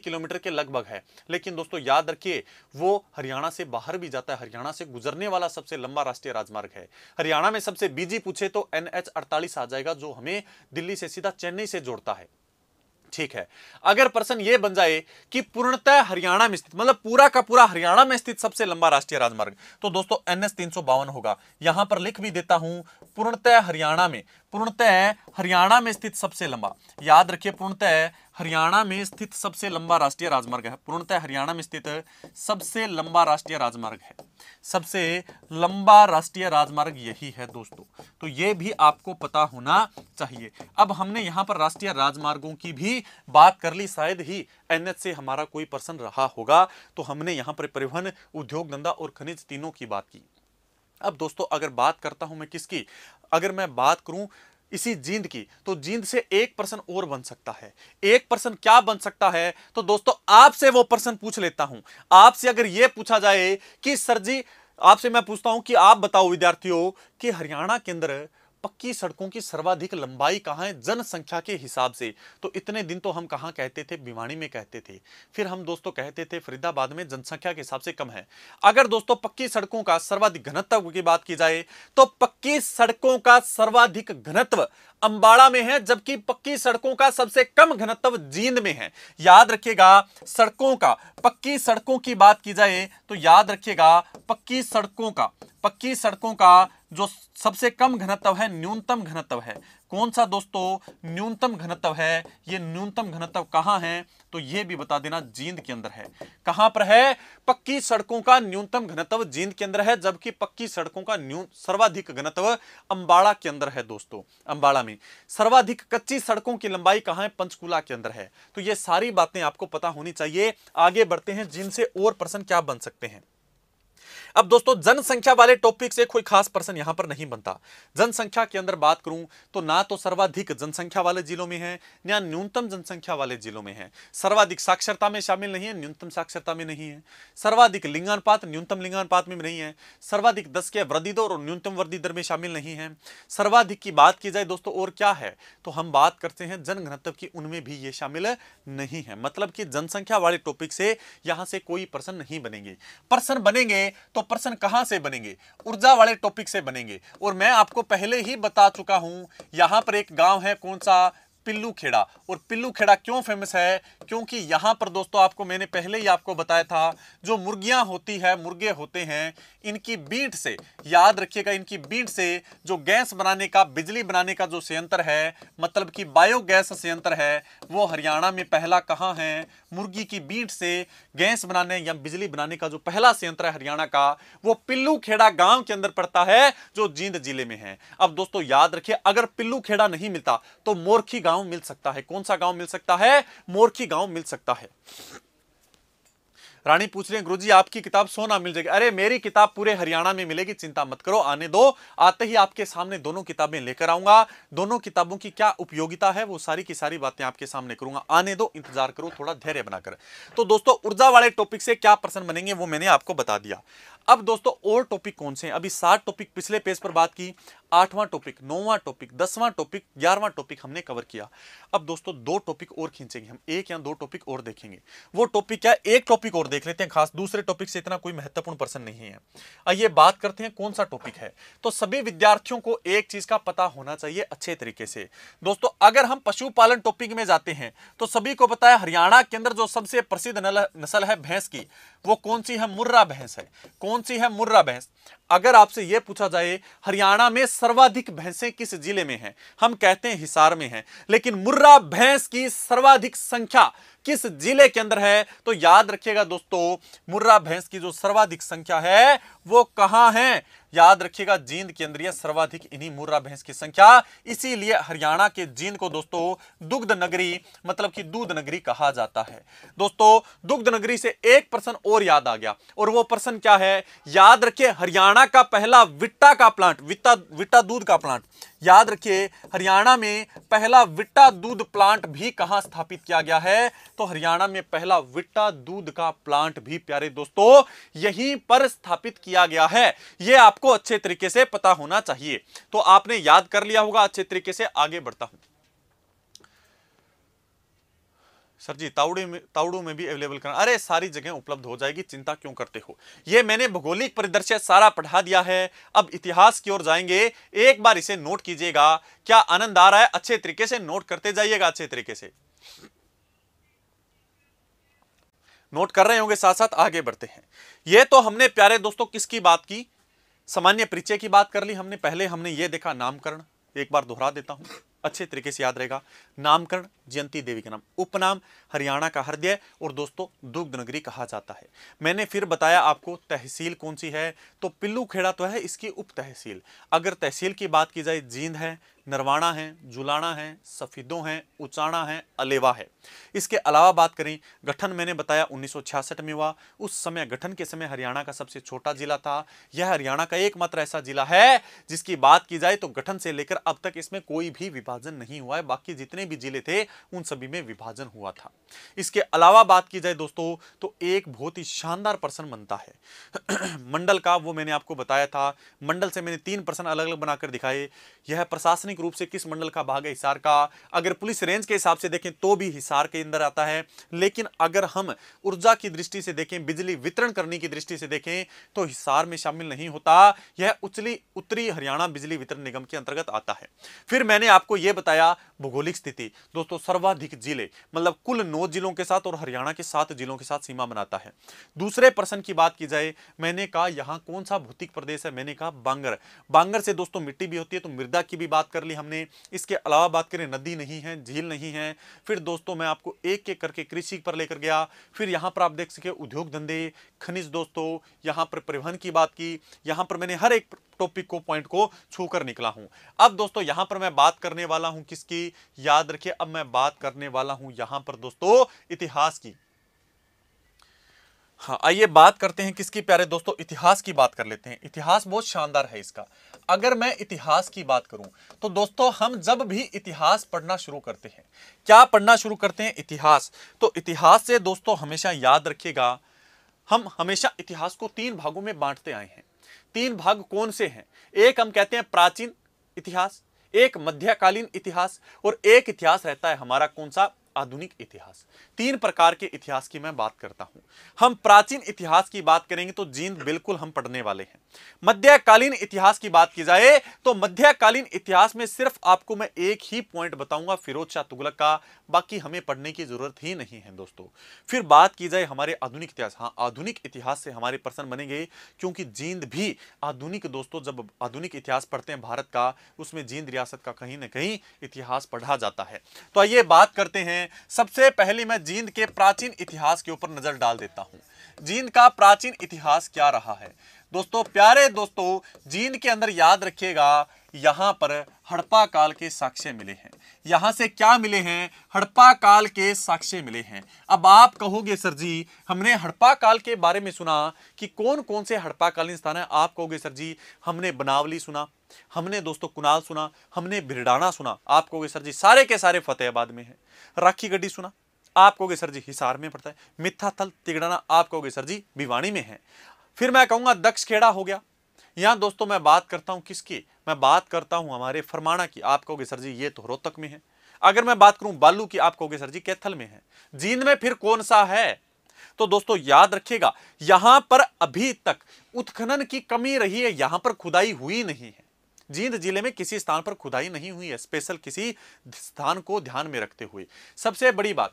A: किलोमीटर के लगभग है लेकिन दोस्तों याद रखिए वो हरियाणा से बाहर भी जाता है हरियाणा से गुजरने वाला सबसे लंबा राष्ट्रीय राजमार्ग है हरियाणा में सबसे बीजी पूछे तो एन एच आ जाएगा जो हमें दिल्ली से सीधा चेन्नई से जोड़ता है ठीक है अगर प्रश्न ये बन जाए कि पूर्णतः हरियाणा में स्थित मतलब पूरा का पूरा हरियाणा में स्थित सबसे लंबा राष्ट्रीय राजमार्ग तो दोस्तों एन एस होगा यहां पर लिख भी देता हूं पूर्णतः हरियाणा में पूर्णतः हरियाणा में स्थित सबसे लंबा याद रखिए पूर्णतः हरियाणा में स्थित सबसे लंबा राष्ट्रीय राजमार्ग है पूर्णतः हरियाणा में स्थित सबसे लंबा राष्ट्रीय राजमार्ग है सबसे लंबा राष्ट्रीय राजमार्ग यही है दोस्तों तो ये भी आपको पता होना चाहिए अब हमने यहाँ पर राष्ट्रीय राजमार्गों की भी बात कर ली शायद ही एन से हमारा कोई पर्सन रहा होगा तो हमने यहाँ पर परिवहन उद्योग धंधा और खनिज तीनों की बात की अब दोस्तों अगर बात करता हूं मैं किसकी अगर मैं बात करूं इसी जींद की तो जींद से एक पर्सन और बन सकता है एक पर्सन क्या बन सकता है तो दोस्तों आपसे वो पर्सन पूछ लेता हूं आपसे अगर ये पूछा जाए कि सर जी आपसे मैं पूछता हूं कि आप बताओ विद्यार्थियों कि हरियाणा के अंदर पक्की सड़कों की सर्वाधिक लंबाई कहाँ है जनसंख्या के हिसाब से तो इतने दिन तो हम कहाँ कहते थे भिवाणी में कहते थे फिर हम दोस्तों कहते थे फरीदाबाद में जनसंख्या के हिसाब से कम है अगर दोस्तों पक्की सड़कों का सर्वाधिक घनत्व की बात की जाए तो पक्की सड़कों का सर्वाधिक घनत्व अंबाड़ा में है जबकि पक्की सड़कों का सबसे कम घनत्व जींद में है याद रखिएगा सड़कों का पक्की सड़कों की बात की जाए तो याद रखिएगा पक्की सड़कों का पक्की सड़कों का जो सबसे कम घनत्व है न्यूनतम घनत्व है कौन सा दोस्तों न्यूनतम घनत्व है ये न्यूनतम घनत्व कहाँ है तो ये भी बता देना जींद के अंदर है कहां पर है पक्की सड़कों का न्यूनतम घनत्व जींद के अंदर है जबकि पक्की सड़कों का न्यून सर्वाधिक घनत्व अंबाड़ा के अंदर है दोस्तों अंबाड़ा में सर्वाधिक कच्ची सड़कों की लंबाई कहां है पंचकूला के अंदर है तो ये सारी बातें आपको पता होनी चाहिए आगे बढ़ते हैं जिनसे और प्रश्न क्या बन सकते हैं अब दोस्तों जनसंख्या वाले टॉपिक से कोई खास पर्सन यहां पर नहीं बनता जनसंख्या के अंदर बात करूं तो ना तो सर्वाधिक जनसंख्या वाले जिलों में है ना न्यूनतम जनसंख्या वाले जिलों में है सर्वाधिक साक्षरता में शामिल नहीं है न्यूनतम साक्षरता में नहीं है सर्वाधिक लिंगानुपात न्यूनतम लिंगानुपात में नहीं है सर्वाधिक दस के वृद्धि दर और न्यूनतम वृद्धि दर में शामिल नहीं है सर्वाधिक की बात की जाए दोस्तों और क्या है तो हम बात करते हैं जनघनत्व की उनमें भी ये शामिल नहीं है मतलब कि जनसंख्या वाले टॉपिक से यहां से कोई प्रश्न नहीं बनेंगे पर्सन बनेंगे तो तो पर्सन कहां से बनेंगे ऊर्जा वाले टॉपिक से बनेंगे और मैं आपको पहले ही बता चुका हूं यहां पर एक गांव है कौन सा पिल्लू खेड़ा और पिल्लू खेड़ा क्यों फेमस है क्योंकि यहां पर दोस्तों आपको मैंने पहले ही आपको बताया था जो मुर्गियां होती है मुर्गे होते हैं इनकी बीट से याद रखिएगा इनकी बीट से जो गैस बनाने का बिजली बनाने का जो संयंत्र है मतलब कि बायोगैस संयंत्र है वो हरियाणा में पहला कहाँ है मुर्गी की बीट से गैस बनाने या बिजली बनाने का जो पहला संयंत्र है हरियाणा का वो पिल्लू खेड़ा गांव के अंदर पड़ता है जो जींद जिले में है अब दोस्तों याद रखिए अगर पिल्लू खेड़ा नहीं मिलता तो मोरखी गांव मिल सकता है कौन सा गांव मिल सकता है मोरखी गांव मिल सकता है रानी पूछ रहे हैं गुरु जी आपकी किताब सोना मिल जाएगी अरे मेरी किताब पूरे हरियाणा में मिलेगी चिंता मत करो आने दो आते ही आपके सामने दोनों किताबें लेकर आऊंगा दोनों किताबों की क्या उपयोगिता है वो सारी की सारी बातें आपके सामने करूंगा आने दो इंतजार करो थोड़ा धैर्य बनाकर तो दोस्तों ऊर्जा वाले टॉपिक से क्या प्रश्न बनेंगे वो मैंने आपको बता दिया अब दोस्तों और टॉपिक कौन से हैं अभी सात टॉपिक पिछले पेज पर बात की आठवां टॉपिक नौवां टॉपिक दसवां टॉपिक ग्यारहवां टॉपिक हमने कवर किया अब दोस्तों दो टॉपिक और खींचेंगे हम एक या दो टॉपिक और देखेंगे वो टॉपिक क्या एक टॉपिक और देख लेते हैं खास दूसरे टॉपिक से इतना कोई महत्वपूर्ण पर्सन नहीं है आइए बात करते हैं कौन सा टॉपिक है तो सभी विद्यार्थियों को एक चीज का पता होना चाहिए अच्छे तरीके से दोस्तों अगर हम पशुपालन टॉपिक में जाते हैं तो सभी को बताया हरियाणा के अंदर जो सबसे प्रसिद्ध नस्ल है भैंस की वो कौन सी है मुर्रा भैंस है कौन कौन सी है मुर्रा भैंस अगर आपसे यह पूछा जाए हरियाणा में सर्वाधिक भैंसें किस जिले में हैं हम कहते हैं हिसार में हैं लेकिन मुर्रा भैंस की सर्वाधिक संख्या किस जिले के अंदर है तो याद रखिएगा दोस्तों मुर्रा भैंस की जो सर्वाधिक संख्या है वो कहां है याद रखिएगा जींद के अंदर सर्वाधिक इन्हीं मुर्रा भैंस की संख्या इसीलिए हरियाणा के जींद को दोस्तों दुग्ध नगरी मतलब कि दूध नगरी कहा जाता है दोस्तों दुग्ध नगरी से एक प्रश्न और याद आ गया और वो प्रश्न क्या है याद रखिए हरियाणा का पहला विट्टा का प्लांट विट्टा विट्टा दूध का प्लांट याद रखिए हरियाणा में पहला विट्टा दूध प्लांट भी कहां स्थापित किया गया है तो हरियाणा में पहला विट्टा दूध का प्लांट भी प्यारे दोस्तों यहीं पर स्थापित किया गया है यह आपको अच्छे तरीके से पता होना चाहिए तो आपने याद कर लिया होगा अच्छे तरीके से आगे बढ़ता हूं सर जी ताउड़ी में ताउड़ू में भी अवेलेबल करना अरे सारी जगह उपलब्ध हो जाएगी चिंता क्यों करते हो ये मैंने भौगोलिक परिदृश्य सारा पढ़ा दिया है अब इतिहास की ओर जाएंगे एक बार इसे नोट कीजिएगा क्या आनंद आ रहा है अच्छे तरीके से नोट करते जाइएगा अच्छे तरीके से नोट कर रहे होंगे साथ साथ आगे बढ़ते हैं ये तो हमने प्यारे दोस्तों किसकी बात की सामान्य परिचय की बात कर ली हमने पहले हमने ये देखा नामकरण एक बार दोहरा देता हूं अच्छे तरीके से याद रहेगा नामकरण जयंती देवी का नाम उपनाम हरियाणा का हृदय और दोस्तों दुग्ध नगरी कहा जाता है मैंने फिर बताया आपको तहसील कौन सी है तो पिल्लू खेड़ा तो है इसकी उप तहसील अगर तहसील की बात की जाए जींद है नरवाणा है जुलाना है सफ़ीदों हैं उचाणा है अलेवा है इसके अलावा बात करें गठन मैंने बताया 1966 में हुआ उस समय गठन के समय हरियाणा का सबसे छोटा जिला था यह हरियाणा का एकमात्र ऐसा जिला है जिसकी बात की जाए तो गठन से लेकर अब तक इसमें कोई भी विभाजन नहीं हुआ है बाकी जितने भी जिले थे उन सभी में विभाजन हुआ था इसके अलावा बात की जाए दोस्तों तो एक बहुत ही शानदार पर्सन बनता है मंडल का वो मैंने आपको बताया था मंडल से मैंने तीन पर्सन अलग अलग बनाकर दिखाए यह प्रशासनिक सार्वजनिक रूप से किस मंडल का भाग है हिसार का अगर पुलिस रेंज के हिसाब से देखें तो भी हिसार के अंदर आता है लेकिन अगर हम ऊर्जा की दृष्टि से देखें बिजली वितरण करने की दृष्टि से देखें तो हिसार में शामिल नहीं होता यह उचली उत्तरी हरियाणा बिजली वितरण निगम के अंतर्गत आता है फिर मैंने आपको यह बताया भौगोलिक स्थिति दोस्तों सर्वाधिक जिले मतलब कुल नौ जिलों के साथ और हरियाणा के सात जिलों के साथ सीमा बनाता है दूसरे प्रश्न की बात की जाए मैंने कहा यहां कौन सा भौतिक प्रदेश है मैंने कहा बांगर बांगर से दोस्तों मिट्टी भी होती है तो मृदा की भी बात कर कर ली हमने इसके अलावा बात करें नदी नहीं है झील नहीं है फिर दोस्तों मैं आपको एक एक करके कृषि पर लेकर गया फिर यहाँ पर आप देख सके उद्योग धंधे खनिज दोस्तों यहाँ पर परिवहन की बात की यहाँ पर मैंने हर एक टॉपिक को पॉइंट को छू निकला हूं अब दोस्तों यहां पर मैं बात करने वाला हूं किसकी याद रखिए अब मैं बात करने वाला हूं यहां पर दोस्तों इतिहास की हाँ आइए बात करते हैं किसकी प्यारे दोस्तों इतिहास की बात कर लेते हैं इतिहास बहुत शानदार है इसका अगर मैं इतिहास की बात करूं तो दोस्तों हम जब भी इतिहास पढ़ना शुरू करते हैं क्या पढ़ना शुरू करते हैं इतिहास तो इतिहास से दोस्तों हमेशा याद रखिएगा हम हमेशा इतिहास को तीन भागों में बांटते आए हैं तीन भाग कौन से हैं एक हम कहते हैं प्राचीन इतिहास एक मध्यकालीन इतिहास और एक इतिहास रहता है हमारा कौन सा आधुनिक इतिहास तीन प्रकार के इतिहास की मैं बात करता हूं हम प्राचीन इतिहास की बात करेंगे तो जीन बिल्कुल हम पढ़ने वाले हैं मध्यकालीन इतिहास की बात की जाए तो मध्यकालीन इतिहास में सिर्फ आपको मैं एक ही पॉइंट बताऊंगा फिरोज शाह तुगलक का बाकी हमें पढ़ने की जरूरत ही नहीं है दोस्तों फिर बात की जाए हमारे आधुनिक इतिहास हाँ आधुनिक इतिहास से हमारे पर्सन बनेंगे क्योंकि जींद भी आधुनिक दोस्तों जब आधुनिक इतिहास पढ़ते हैं भारत का उसमें जींद रियासत का कहीं ना कहीं इतिहास पढ़ा जाता है तो आइए बात करते हैं सबसे पहले मैं जींद के प्राचीन इतिहास के ऊपर नजर डाल देता हूं जींद का प्राचीन इतिहास क्या रहा है दोस्तों प्यारे दोस्तों जींद के अंदर याद रखिएगा यहां पर हड़प्पा काल के साक्ष्य मिले हैं यहां से क्या मिले हैं हड़प्पा काल के साक्ष्य मिले हैं अब आप कहोगे सर जी हमने हड़प्पा काल के बारे में सुना कि कौन कौन से हड़प्पा कालीन स्थान है आप कहोगे सर जी हमने बनावली सुना हमने दोस्तों कुनाल सुना हमने बिरडाना सुना आप कहोगे सर जी सारे के सारे फतेहाबाद में है राखी गड्डी सुना आप कहोगे सर जी हिसार में पड़ता है मिथ्याथल तिगड़ाना आप कहोगे सर जी भिवाणी में है फिर मैं कहूंगा दक्ष खेड़ा हो गया यहां दोस्तों मैं बात करता हूं किसकी मैं बात करता हूं हमारे फरमाना की आप कहोगे सर जी ये तो रोहतक में है अगर मैं बात करूं बालू की आप कहोगे सर जी कैथल में है जींद में फिर कौन सा है तो दोस्तों याद रखिएगा यहां पर अभी तक उत्खनन की कमी रही है यहां पर खुदाई हुई नहीं है जींद जिले में किसी स्थान पर खुदाई नहीं हुई है स्पेशल किसी स्थान को ध्यान में रखते हुए सबसे बड़ी बात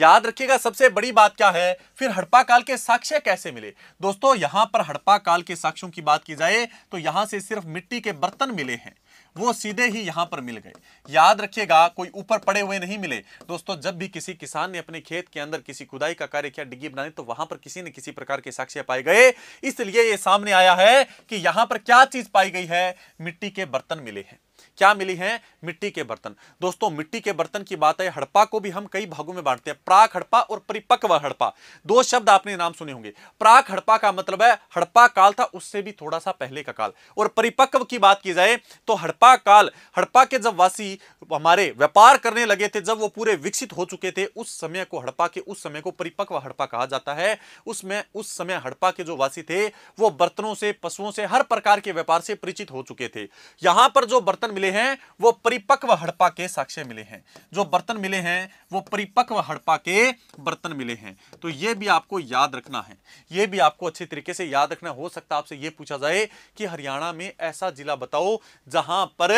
A: याद रखिएगा सबसे बड़ी बात क्या है फिर हड़प्पा काल के साक्ष्य कैसे मिले दोस्तों यहां पर हड़प्पा काल के साक्ष्यों की बात की जाए तो यहां से सिर्फ मिट्टी के बर्तन मिले हैं वो सीधे ही यहां पर मिल गए याद रखिएगा कोई ऊपर पड़े हुए नहीं मिले दोस्तों जब भी किसी किसान ने अपने खेत के अंदर किसी खुदाई का कार्य किया डिग्गी बनाने तो वहां पर किसी न किसी प्रकार के साक्ष्य पाए गए इसलिए ये सामने आया है कि यहां पर क्या चीज पाई गई है मिट्टी के बर्तन मिले हैं क्या मिली है मिट्टी के बर्तन दोस्तों मिट्टी के बर्तन की बात है हड़प्पा को भी हम कई भागों में बांटते हैं प्राक हड़प्पा और परिपक्व हड़प्पा दो शब्द आपने नाम सुने होंगे प्राक हड़प्पा का मतलब है हड़प्पा काल था उससे भी थोड़ा सा पहले का काल और परिपक्व की बात की जाए तो हड़प्पा काल हड़प्पा के जब वासी हमारे व्यापार करने लगे थे जब वो पूरे विकसित हो चुके थे उस समय को हड़प्पा के उस समय को परिपक्व हड़प्पा कहा जाता है उसमें उस समय हड़प्पा के जो वासी थे वो बर्तनों से पशुओं से हर प्रकार के व्यापार से परिचित हो चुके थे यहां पर जो बर्तन मिले मिले हैं वो परिपक्व हड़पा के साक्ष्य मिले हैं जो बर्तन मिले हैं वो परिपक्व हड़पा के बर्तन मिले हैं तो ये भी आपको याद रखना है ये भी आपको अच्छे तरीके से याद रखना हो सकता है आपसे ये पूछा जाए कि हरियाणा में ऐसा जिला बताओ जहां पर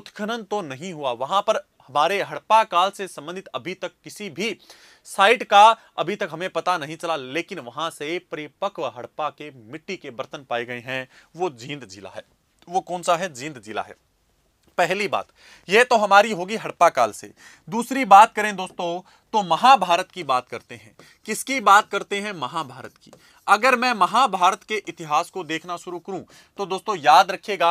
A: उत्खनन तो नहीं हुआ वहां पर हमारे हड़प्पा काल से संबंधित अभी तक किसी भी साइट का अभी तक हमें पता नहीं चला लेकिन वहां से परिपक्व हड़प्पा के मिट्टी के बर्तन पाए गए हैं वो जींद जिला है वो कौन सा है जींद जिला है पहली बात यह तो हमारी होगी हड़प्पा काल से दूसरी बात करें दोस्तों तो महाभारत की बात करते हैं किसकी बात करते हैं महाभारत की अगर मैं महाभारत के इतिहास को देखना शुरू करूं तो दोस्तों याद रखिएगा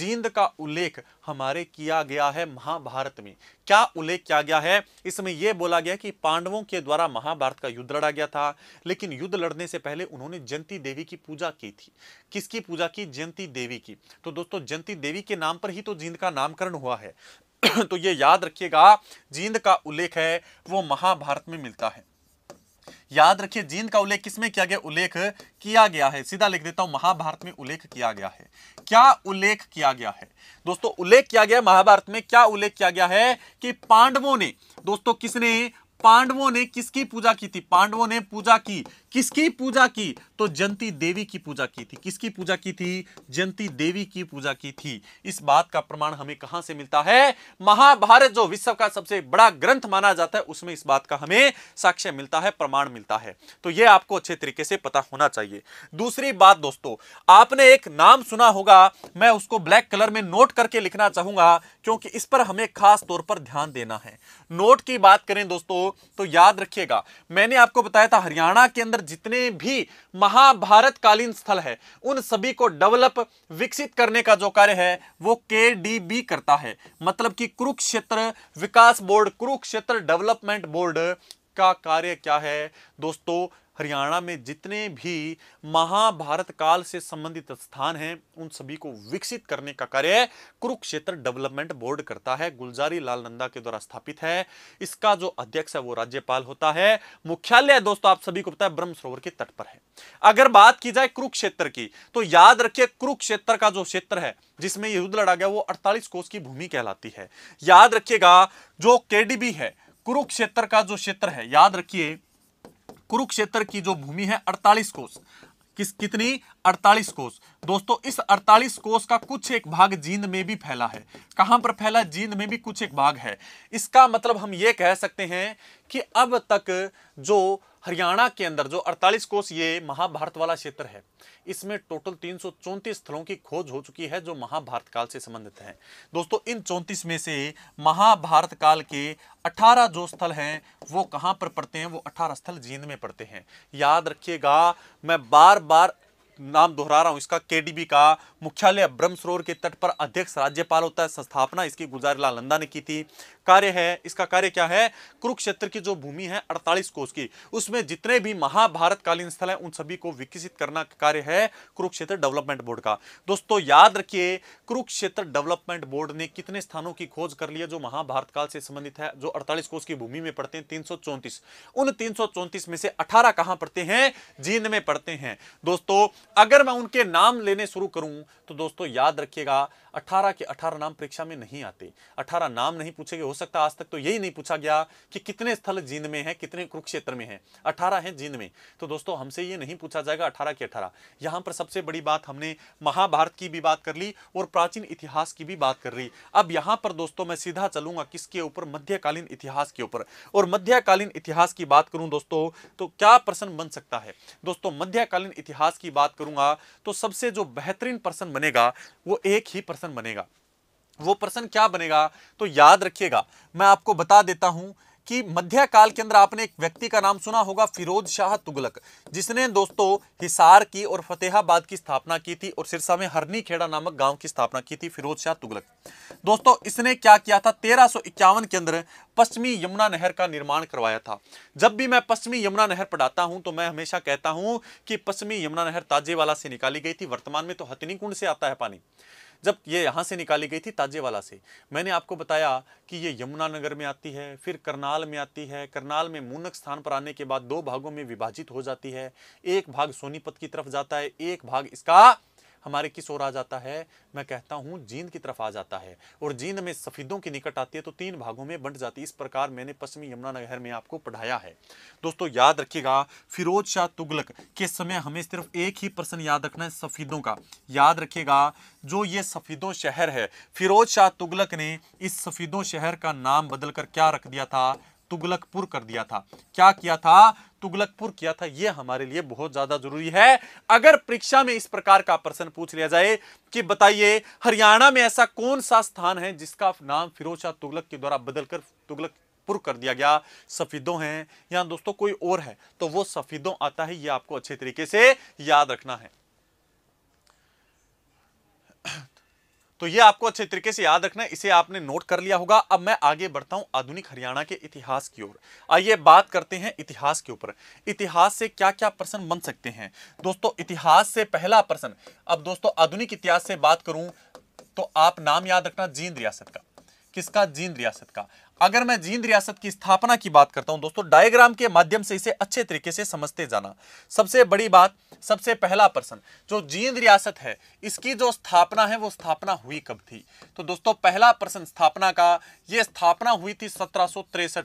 A: जींद का उल्लेख हमारे किया गया है महाभारत में क्या उल्लेख किया गया है इसमें यह बोला गया कि पांडवों के द्वारा महाभारत का युद्ध लड़ा गया था लेकिन युद्ध लड़ने से पहले उन्होंने जयंती देवी की पूजा की थी किसकी पूजा की जयंती देवी की तो दोस्तों जयंती देवी के नाम पर ही तो जींद का नामकरण हुआ है तो ये याद रखिएगा जींद का उल्लेख है वो महाभारत में मिलता है याद रखिए जींद का उल्लेख किसमें किया गया उल्लेख किया गया है सीधा लिख देता हूं महाभारत में उल्लेख किया गया है क्या उल्लेख किया गया है दोस्तों उल्लेख किया गया महाभारत में क्या उल्लेख किया गया है कि पांडवों ने दोस्तों किसने पांडवों ने किसकी पूजा की थी पांडवों ने पूजा की किसकी पूजा की तो जंती देवी की पूजा की थी किसकी पूजा की थी जयंती देवी की पूजा की थी इस बात का प्रमाण हमें कहां से मिलता है महाभारत जो विश्व का सबसे बड़ा ग्रंथ माना जाता है उसमें इस बात का हमें साक्ष्य मिलता है प्रमाण मिलता है तो यह आपको अच्छे तरीके से पता होना चाहिए दूसरी बात दोस्तों आपने एक नाम सुना होगा मैं उसको ब्लैक कलर में नोट करके लिखना चाहूंगा क्योंकि इस पर हमें खास तौर पर ध्यान देना है नोट की बात करें दोस्तों तो याद रखिएगा मैंने आपको बताया था हरियाणा के अंदर जितने भी महाभारत कालीन स्थल है उन सभी को डेवलप विकसित करने का जो कार्य है वो के करता है मतलब कि कुरुक्षेत्र विकास बोर्ड कुरुक्षेत्र डेवलपमेंट बोर्ड का कार्य क्या है दोस्तों हरियाणा में जितने भी महाभारत काल से संबंधित स्थान हैं उन सभी को विकसित करने का कार्य कुरुक्षेत्र डेवलपमेंट बोर्ड करता है गुलजारी लाल नंदा के द्वारा स्थापित है इसका जो अध्यक्ष है वो राज्यपाल होता है मुख्यालय दोस्तों आप सभी को पता है ब्रह्म सरोवर के तट पर है अगर बात की जाए कुरुक्षेत्र की तो याद रखिए कुरुक्षेत्र का जो क्षेत्र है जिसमें ये युद्ध लड़ा गया वो अड़तालीस कोष की भूमि कहलाती है याद रखिएगा जो केडीबी है कुरुक्षेत्र का जो क्षेत्र है याद रखिए कुरुक्षेत्र की जो भूमि है अड़तालीस कोष किस कितनी 48 कोष दोस्तों इस 48 कोष का कुछ एक भाग जींद में भी फैला है कहां पर फैला जींद में भी कुछ एक भाग है इसका मतलब हम ये कह सकते हैं कि अब तक जो हरियाणा के अंदर जो 48 कोस ये महाभारत वाला क्षेत्र है इसमें टोटल तीन स्थलों की खोज हो चुकी है जो महाभारत काल से संबंधित हैं दोस्तों इन चौंतीस में से महाभारत काल के 18 जो स्थल हैं वो कहाँ पर पड़ते हैं वो 18 स्थल जींद में पड़ते हैं याद रखिएगा मैं बार बार नाम दोहरा रहा हूं इसका केडीबी का मुख्यालय ब्रह्म सरोवर के तट पर अध्यक्ष राज्यपाल होता है संस्थापना इसकी गुलजारीलाल नंदा ने की थी कार्य है इसका कार्य क्या है कुरुक्षेत्र की जो भूमि है 48 कोष की उसमें जितने भी महाभारत कालीन स्थल है उन सभी को विकसित करना कार्य है कुरुक्षेत्र डेवलपमेंट बोर्ड का दोस्तों याद रखिए कुरुक्षेत्र डेवलपमेंट बोर्ड ने कितने स्थानों की खोज कर लिया जो महाभारत काल से संबंधित है जो अड़तालीस कोष की भूमि में पड़ते हैं तीन उन तीन में से अठारह कहां पड़ते हैं जींद में पड़ते हैं दोस्तों अगर मैं उनके नाम लेने शुरू करूं तो दोस्तों याद रखिएगा 18 के 18 नाम परीक्षा में नहीं आते 18 नाम नहीं पूछे गए हो सकता आज तक तो यही नहीं पूछा गया कि कितने स्थल जींद में हैं कितने कुरुक्षेत्र में हैं 18 हैं जींद में तो दोस्तों हमसे ये नहीं पूछा जाएगा 18 के 18 यहाँ पर सबसे बड़ी बात हमने महाभारत की भी बात कर ली और प्राचीन इतिहास की भी बात कर ली अब यहाँ पर दोस्तों मैं सीधा चलूंगा किसके ऊपर मध्यकालीन इतिहास के ऊपर और मध्यकालीन इतिहास की बात करूं दोस्तों तो क्या प्रश्न बन सकता है दोस्तों मध्यकालीन इतिहास की बात बात करूंगा तो सबसे जो बेहतरीन पर्सन बनेगा वो एक ही पर्सन बनेगा वो पर्सन क्या बनेगा तो याद रखिएगा मैं आपको बता देता हूं कि मध्यकाल के अंदर आपने एक व्यक्ति का नाम सुना होगा फिरोज शाह तुगलक जिसने दोस्तों हिसार की और फतेहाबाद की स्थापना की थी और सिरसा में हरनी खेड़ा नामक गांव की स्थापना की थी फिरोज शाह तुगलक दोस्तों इसने क्या किया था तेरह के अंदर पश्चिमी यमुना नहर का निर्माण करवाया था जब भी मैं पश्चिमी यमुना नहर पढ़ाता हूं तो मैं हमेशा कहता हूं कि पश्चिमी यमुना नहर ताजेवाला से निकाली गई थी वर्तमान में तो हथिनी कुंड से आता है पानी जब ये यहाँ से निकाली गई थी ताजेवाला से मैंने आपको बताया कि ये यमुनानगर में आती है फिर करनाल में आती है करनाल में मूनक स्थान पर आने के बाद दो भागों में विभाजित हो जाती है एक भाग सोनीपत की तरफ जाता है एक भाग इसका हमारे किस ओर आ जाता है मैं कहता हूँ जींद की तरफ आ जाता है और जींद में सफ़ीदों के निकट आती है तो तीन भागों में बंट जाती है इस प्रकार मैंने पश्चिमी यमुना में आपको पढ़ाया है दोस्तों याद रखिएगा फिरोज शाह तुगलक के समय हमें सिर्फ एक ही प्रश्न याद रखना है सफ़ीदों का याद रखिएगा जो ये सफ़ीदों शहर है फिरोज शाह तुगलक ने इस सफ़ीदों शहर का नाम बदलकर क्या रख दिया था तुगलकपुर कर दिया था क्या किया था तुगलकपुर किया था यह हमारे लिए बहुत ज्यादा जरूरी है अगर परीक्षा में इस प्रकार का प्रश्न पूछ लिया जाए कि बताइए हरियाणा में ऐसा कौन सा स्थान है जिसका नाम फिरोज शाह तुगलक के द्वारा बदलकर तुगलक पुर कर दिया गया सफेदों हैं या दोस्तों कोई और है तो वो सफेदों आता है ये आपको अच्छे तरीके से याद रखना है तो ये आपको अच्छे तरीके से याद रखना इसे आपने नोट कर लिया होगा अब मैं आगे बढ़ता हूं आधुनिक हरियाणा के इतिहास की ओर आइए बात करते हैं इतिहास के ऊपर इतिहास से क्या क्या प्रश्न बन सकते हैं दोस्तों इतिहास से पहला प्रश्न अब दोस्तों आधुनिक इतिहास से बात करूं तो आप नाम याद रखना जींद रियासत का किसका जींद रियासत का अगर मैं जींद रियासत की स्थापना की बात करता हूं दोस्तों डायग्राम के माध्यम से इसे अच्छे तरीके से समझते जाना सबसे बड़ी बात सबसे पहला प्रश्न जो जींद रियासत है इसकी जो स्थापना है वो स्थापना हुई कब थी तो दोस्तों पहला प्रश्न स्थापना का ये स्थापना हुई थी सत्रह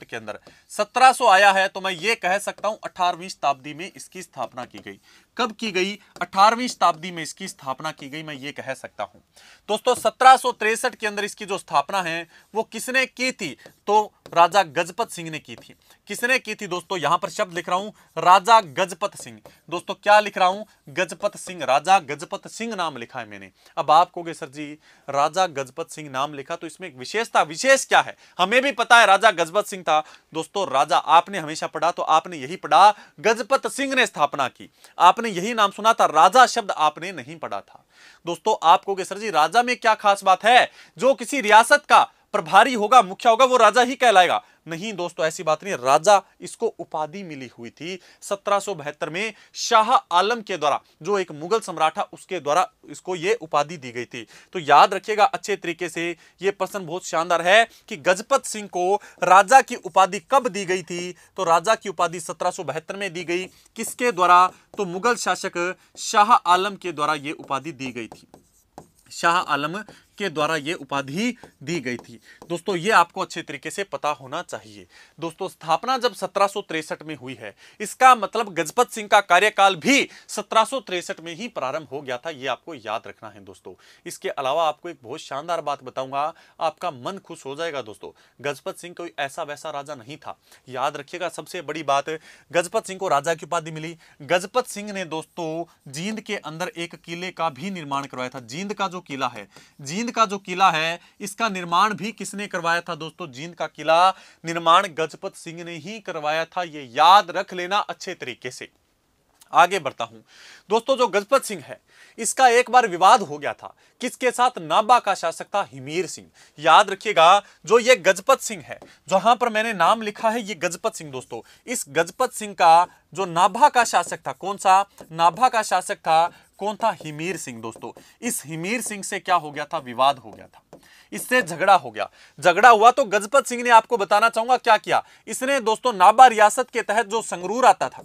A: के अंदर सत्रह आया है तो मैं ये कह सकता हूं अठारहवीं शताब्दी में इसकी स्थापना की गई कब की गई 18वीं शताब्दी में इसकी स्थापना की गई मैं ये कह सकता हूं दोस्तों सत्रह के अंदर इसकी जो स्थापना है वो किसने की थी तो राजा गजपत सिंह ने की थी किसने की थी दोस्तों यहां पर शब्द लिख रहा हूं राजा गजपत सिंह दोस्तों क्या लिख रहा हूं गजपत सिंह राजा गजपत सिंह नाम लिखा है मैंने अब आप कहोगे सर जी राजा गजपत सिंह नाम लिखा तो इसमें एक विशेषता विशेष क्या है हमें भी पता है राजा गजपत सिंह था दोस्तों राजा आपने हमेशा पढ़ा तो आपने यही पढ़ा गजपत सिंह ने स्थापना की आपने यही नाम सुना था राजा शब्द आपने नहीं पढ़ा था दोस्तों आप कहोगे सर जी राजा में क्या खास बात है जो किसी रियासत का प्रभारी होगा मुखिया होगा वो राजा ही कहलाएगा नहीं दोस्तों ऐसी बात नहीं राजा इसको उपाधि मिली हुई थी सत्रह में शाह आलम के द्वारा जो एक मुगल सम्राट था उसके द्वारा इसको ये उपाधि दी गई थी तो याद रखिएगा अच्छे तरीके से ये प्रश्न बहुत शानदार है कि गजपत सिंह को राजा की उपाधि कब दी गई थी तो राजा की उपाधि सत्रह में दी गई किसके द्वारा तो मुगल शासक शाह आलम के द्वारा ये उपाधि दी गई थी शाह आलम के द्वारा ये उपाधि दी गई थी दोस्तों ये आपको अच्छे तरीके से पता होना चाहिए दोस्तों स्थापना जब सत्रह में हुई है इसका मतलब गजपत सिंह का कार्यकाल भी सत्रह में ही प्रारंभ हो गया था ये आपको याद रखना है दोस्तों इसके अलावा आपको एक बहुत शानदार बात बताऊंगा आपका मन खुश हो जाएगा दोस्तों गजपत सिंह कोई ऐसा वैसा राजा नहीं था याद रखिएगा सबसे बड़ी बात गजपत सिंह को राजा की उपाधि मिली गजपत सिंह ने दोस्तों जींद के अंदर एक किले का भी निर्माण करवाया था जींद का जो किला है जींद का जो किला है इसका निर्माण भी किसने करवाया था दोस्तों जींद का किला निर्माण गजपत सिंह ने ही करवाया था ये याद रख लेना अच्छे तरीके से आगे बढ़ता हूं दोस्तों जो गजपत सिंह है इसका एक बार विवाद हो गया था किसके साथ नाबा का शासक था हिमीर सिंह याद रखिएगा जो ये गजपत सिंह है जहां पर मैंने नाम लिखा है ये गजपत सिंह दोस्तों इस गजपत सिंह का जो नाभा का शासक था कौन सा नाभा का शासक था कौन था हिमीर सिंह दोस्तों इस हिमीर सिंह से क्या हो गया था विवाद हो गया था इससे झगड़ा हो गया झगड़ा हुआ तो गजपत सिंह ने आपको बताना चाहूंगा क्या किया इसने दोस्तों नाबा रियासत के तहत जो संगरूर आता था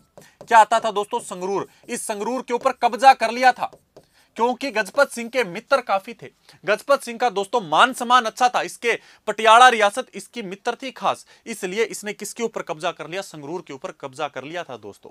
A: क्या आता था दोस्तों संगरूर इस संगरूर के ऊपर कब्जा कर लिया था क्योंकि गजपत सिंह के मित्र काफी थे गजपत सिंह का दोस्तों मान सम्मान अच्छा था इसके पटियाला रियासत इसकी मित्र थी खास इसलिए इसने किसके ऊपर कब्जा कर लिया संगरूर के ऊपर कब्जा कर लिया था दोस्तों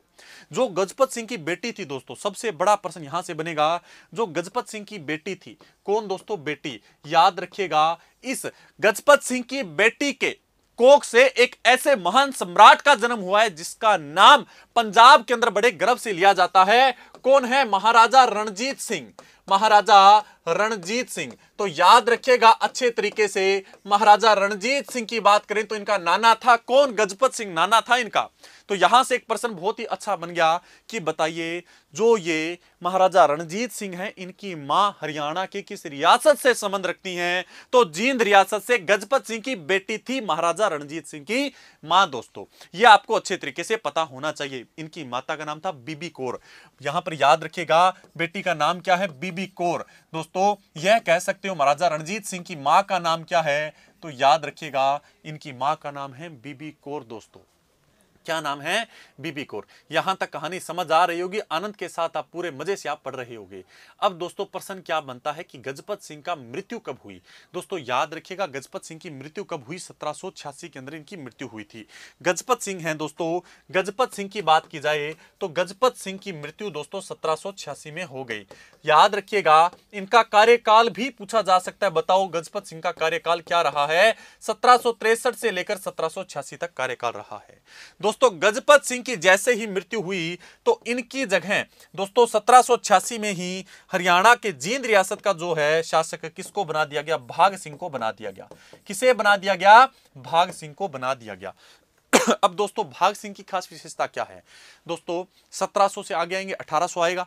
A: जो गजपत सिंह की बेटी थी दोस्तों सबसे बड़ा प्रश्न यहां से बनेगा जो गजपत सिंह की बेटी थी कौन दोस्तों बेटी याद रखिएगा इस गजपत सिंह की बेटी के कोक से एक ऐसे महान सम्राट का जन्म हुआ है जिसका नाम पंजाब के अंदर बड़े गर्व से लिया जाता है कौन है महाराजा रणजीत सिंह महाराजा रणजीत सिंह तो याद रखिएगा अच्छे तरीके से महाराजा रणजीत सिंह की बात करें तो इनका नाना था कौन गजपत सिंह नाना था इनका तो यहां से एक प्रश्न बहुत ही अच्छा बन गया कि बताइए जो ये महाराजा रणजीत सिंह हैं इनकी मां हरियाणा की किस रियासत से संबंध रखती हैं तो जींद रियासत से गजपत सिंह की बेटी थी महाराजा रणजीत सिंह की मां दोस्तों ये आपको अच्छे तरीके से पता होना चाहिए इनकी माता का नाम था बीबी कौर यहां पर याद रखिएगा बेटी का नाम क्या है बीबी बी कौर दोस्तों यह कह सकते हो महाराजा रणजीत सिंह की मां का नाम क्या है तो याद रखिएगा इनकी मां का नाम है बीबी कौर दोस्तों क्या नाम है बीबी कौर यहां तक कहानी समझ आ रही होगी आनंद के साथ आप पूरे मजे से आप पढ़ रहे होगे अब दोस्तों प्रश्न क्या बनता है कि गजपत सिंह का मृत्यु कब हुई दोस्तों याद रखिएगा गजपत सिंह की मृत्यु कब हुई सत्रह के अंदर इनकी मृत्यु हुई थी गजपत सिंह है दोस्तों गजपत सिंह की बात की जाए तो गजपत सिंह की मृत्यु दोस्तों सत्रह में हो गई याद रखिएगा इनका कार्यकाल भी पूछा जा सकता है बताओ गजपत सिंह का कार्यकाल क्या रहा है सत्रह से लेकर सत्रह तक कार्यकाल रहा है दोस्तों दोस्तों गजपत सिंह की जैसे ही मृत्यु हुई तो इनकी जगह दोस्तों सत्रह में ही हरियाणा के जींद रियासत का जो है शासक किसको बना दिया गया भाग सिंह को बना दिया गया किसे बना दिया गया भाग सिंह को बना दिया गया अब दोस्तों भाग सिंह की खास विशेषता क्या है दोस्तों 1700 से आगे आएंगे 1800 आएगा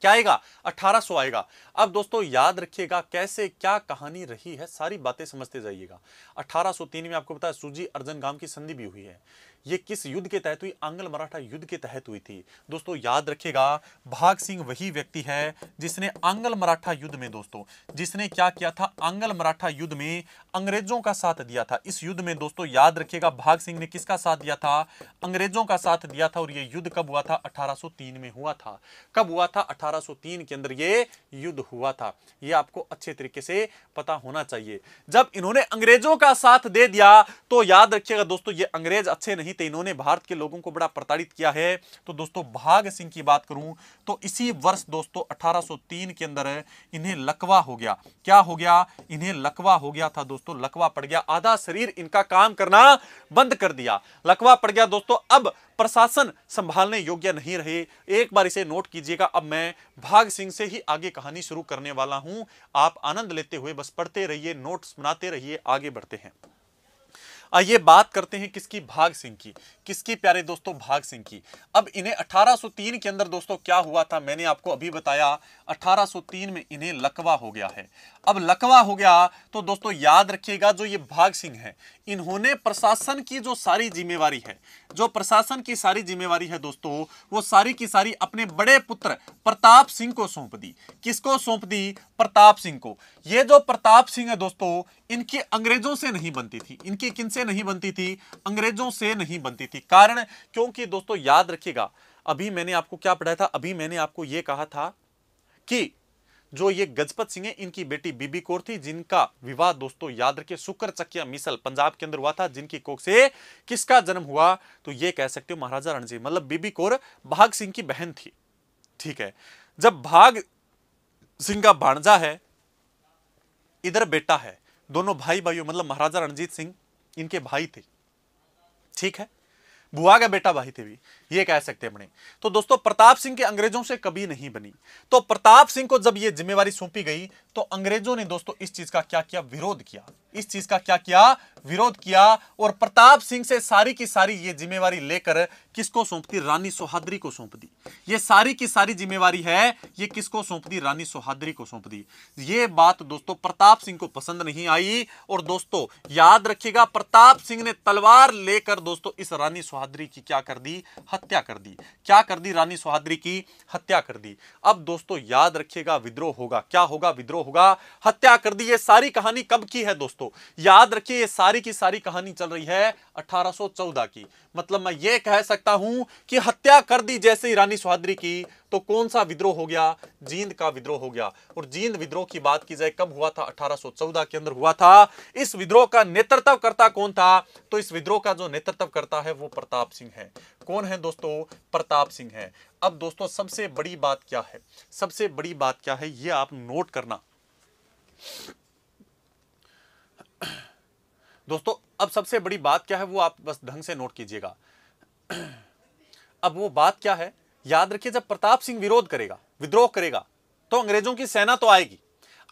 A: क्या आएगा 1800 आएगा अब दोस्तों याद रखिएगा कैसे क्या कहानी रही है सारी बातें समझते जाइएगा 1803 में आपको पता है सूजी अर्जन गांव की संधि भी हुई है ये किस युद्ध के तहत हुई आंगल मराठा युद्ध के तहत हुई थी दोस्तों याद रखिएगा भाग सिंह वही व्यक्ति है जिसने आंगल मराठा युद्ध में दोस्तों जिसने क्या किया था आंगल मराठा युद्ध में अंग्रेजों का साथ दिया था इस युद्ध में दोस्तों याद रखिएगा भाग सिंह ने किसका साथ दिया था अंग्रेजों का साथ दिया था और यह युद्ध कब हुआ था 1803 में हुआ था कब हुआ था 1803 के अंदर यह युद्ध हुआ था यह आपको अच्छे तरीके से पता होना चाहिए जब इन्होंने अंग्रेजों का साथ दे दिया तो याद रखिएगा दोस्तों ये अंग्रेज अच्छे नहीं थे इन्होंने भारत के लोगों को बड़ा प्रताड़ित किया है तो दोस्तों भाग सिंह की बात करूं तो इसी वर्ष दोस्तों अठारह के अंदर इन्हें लकवा हो गया क्या हो गया इन्हें लकवा हो गया था दोस्तों दोस्तों लकवा पड़ गया आधा शरीर इनका काम करना बंद कर दिया लकवा पड़ गया दोस्तों अब प्रशासन संभालने योग्य नहीं रहे एक बार इसे नोट कीजिएगा अब मैं भाग सिंह से ही आगे कहानी शुरू करने वाला हूं आप आनंद लेते हुए बस पढ़ते रहिए नोट्स बनाते रहिए आगे बढ़ते हैं आइए बात करते हैं किसकी भाग सिंह की किसकी प्यारे दोस्तों भाग सिंह की अब इन्हें 1803 के अंदर दोस्तों क्या हुआ था मैंने आपको अभी बताया 1803 में इन्हें लकवा हो गया है अब लकवा हो गया तो दोस्तों याद रखिएगा जो ये भाग सिंह है इन्होंने प्रशासन की जो सारी जिम्मेवारी है जो प्रशासन की सारी जिम्मेवारी है दोस्तों वो सारी की सारी अपने बड़े पुत्र प्रताप सिंह को सौंप दी किसको सौंप दी प्रताप सिंह को ये जो प्रताप सिंह है दोस्तों इनकी अंग्रेजों से नहीं बनती थी इनकी किन से नहीं बनती थी अंग्रेजों से नहीं बनती थी कारण क्योंकि दोस्तों याद रखिएगा अभी मैंने आपको क्या पढ़ाया था अभी मैंने आपको ये कहा था कि जो ये गजपत सिंह है इनकी बेटी बीबी कौर थी जिनका विवाह दोस्तों याद रखिए शुक्र चकिया मिसल पंजाब के अंदर हुआ था जिनकी कोख से किसका जन्म हुआ तो ये कह सकते हो महाराजा रणजीत मतलब बीबी कौर भाग सिंह की बहन थी ठीक है जब भाग सिंह का भाणजा है इधर बेटा है दोनों भाई भाइयों मतलब महाराजा रणजीत सिंह इनके भाई थे ठीक है बुआ का बेटा भाई थे भी ये कह सकते हैं अपने तो दोस्तों प्रताप सिंह के अंग्रेजों से कभी नहीं बनी तो प्रताप सिंह को जब ये जिम्मेवारी सौंपी गई तो अंग्रेजों ने दोस्तों इस चीज का क्या किया विरोध किया इस चीज का क्या किया विरोध किया और प्रताप सिंह से सारी की सारी ये जिम्मेवारी लेकर किसको सौंप दी रानी सोहाद्री को सौंप दी ये सारी की सारी जिम्मेवारी है ये किसको सौंप दी रानी सोहाद्री को सौंप दी ये बात दोस्तों प्रताप सिंह को पसंद नहीं आई और दोस्तों याद रखिएगा प्रताप सिंह ने तलवार लेकर दोस्तों इस रानी सोहाद्री की क्या कर दी हत्या कर दी क्या कर दी रानी सुहाद्री की हत्या कर दी अब दोस्तों याद रखिएगा विद्रोह होगा क्या होगा विद्रोह होगा हत्या कर दी ये सारी कहानी कब की है दोस्तों याद रखिए ये सारी की सारी कहानी चल रही है 1814 की मतलब मैं ये कह सकता हूं कि हत्या कर दी जैसे ही रानी सुहाद्री की तो कौन सा विद्रोह हो गया जींद का विद्रोह हो गया और जींद विद्रोह की बात की जाए कब हुआ था 1814 के अंदर हुआ था इस विद्रोह का नेतृत्व करता कौन था तो इस विद्रोह का जो नेतृत्व करता है वो प्रताप सिंह है कौन है दोस्तों प्रताप सिंह है अब दोस्तों सबसे बड़ी बात क्या है सबसे बड़ी बात क्या है ये आप नोट करना दोस्तों अब सबसे बड़ी बात क्या है वो आप बस ढंग से नोट कीजिएगा अब वो बात क्या है याद रखिए जब प्रताप सिंह विरोध करेगा विद्रोह करेगा तो अंग्रेजों की सेना तो आएगी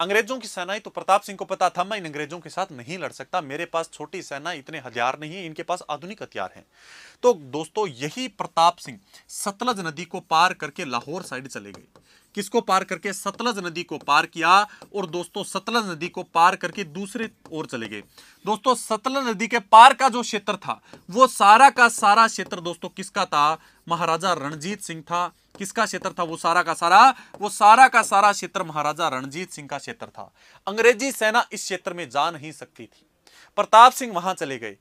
A: अंग्रेजों की सेना ही तो प्रताप सिंह को पता था मैं इन अंग्रेजों के साथ नहीं लड़ सकता मेरे पास छोटी सेना इतने हथियार नहीं है इनके पास आधुनिक हथियार हैं तो दोस्तों यही प्रताप सिंह सतलज नदी को पार करके लाहौर साइड चले गए किसको पार करके सतलज नदी को पार किया और दोस्तों सतलज नदी को पार करके दूसरे ओर चले गए दोस्तों सतलज नदी के पार का जो क्षेत्र था वो सारा का सारा क्षेत्र दोस्तों किसका था महाराजा रणजीत सिंह था किसका क्षेत्र था वो सारा का सारा वो सारा का सारा क्षेत्र महाराजा रणजीत सिंह का क्षेत्र था अंग्रेजी सेना इस क्षेत्र में जा नहीं सकती थी प्रताप सिंह वहां चले गए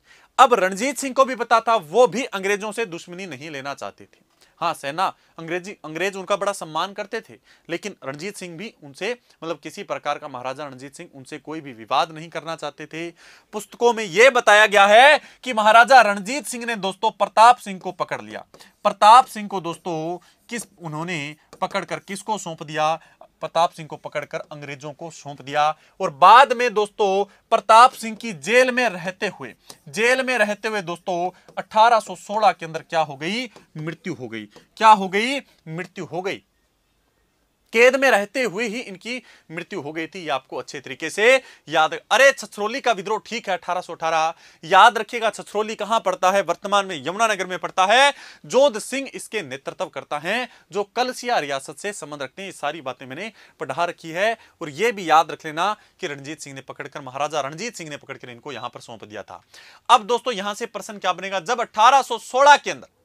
A: अब रणजीत सिंह को भी पता था वो भी अंग्रेजों से दुश्मनी नहीं लेना चाहते थे हाँ सेना अंग्रेजी अंग्रेज उनका बड़ा सम्मान करते थे लेकिन रणजीत सिंह भी उनसे मतलब किसी प्रकार का महाराजा रणजीत सिंह उनसे कोई भी विवाद नहीं करना चाहते थे पुस्तकों में यह बताया गया है कि महाराजा रणजीत सिंह ने दोस्तों प्रताप सिंह को पकड़ लिया प्रताप सिंह को दोस्तों किस उन्होंने पकड़कर किसको सौंप दिया प्रताप सिंह को पकड़कर अंग्रेजों को सौंप दिया और बाद में दोस्तों प्रताप सिंह की जेल में रहते हुए जेल में रहते हुए दोस्तों 1816 के अंदर क्या हो गई मृत्यु हो गई क्या हो गई मृत्यु हो गई कैद में रहते हुए ही इनकी मृत्यु हो गई थी ये आपको अच्छे तरीके से याद अरे छछरोली का विद्रोह ठीक है अठारह याद रखिएगा छछरोली कहां पड़ता है वर्तमान में यमुनानगर में पड़ता है जोध सिंह इसके नेतृत्व करता है जो कलसिया रियासत से संबंध रखते हैं ये सारी बातें मैंने पढ़ा रखी है और यह भी याद रख लेना कि रणजीत सिंह ने पकड़कर महाराजा रणजीत सिंह ने पकड़कर इनको यहां पर सौंप दिया था अब दोस्तों यहां से प्रश्न क्या बनेगा जब अठारह के अंदर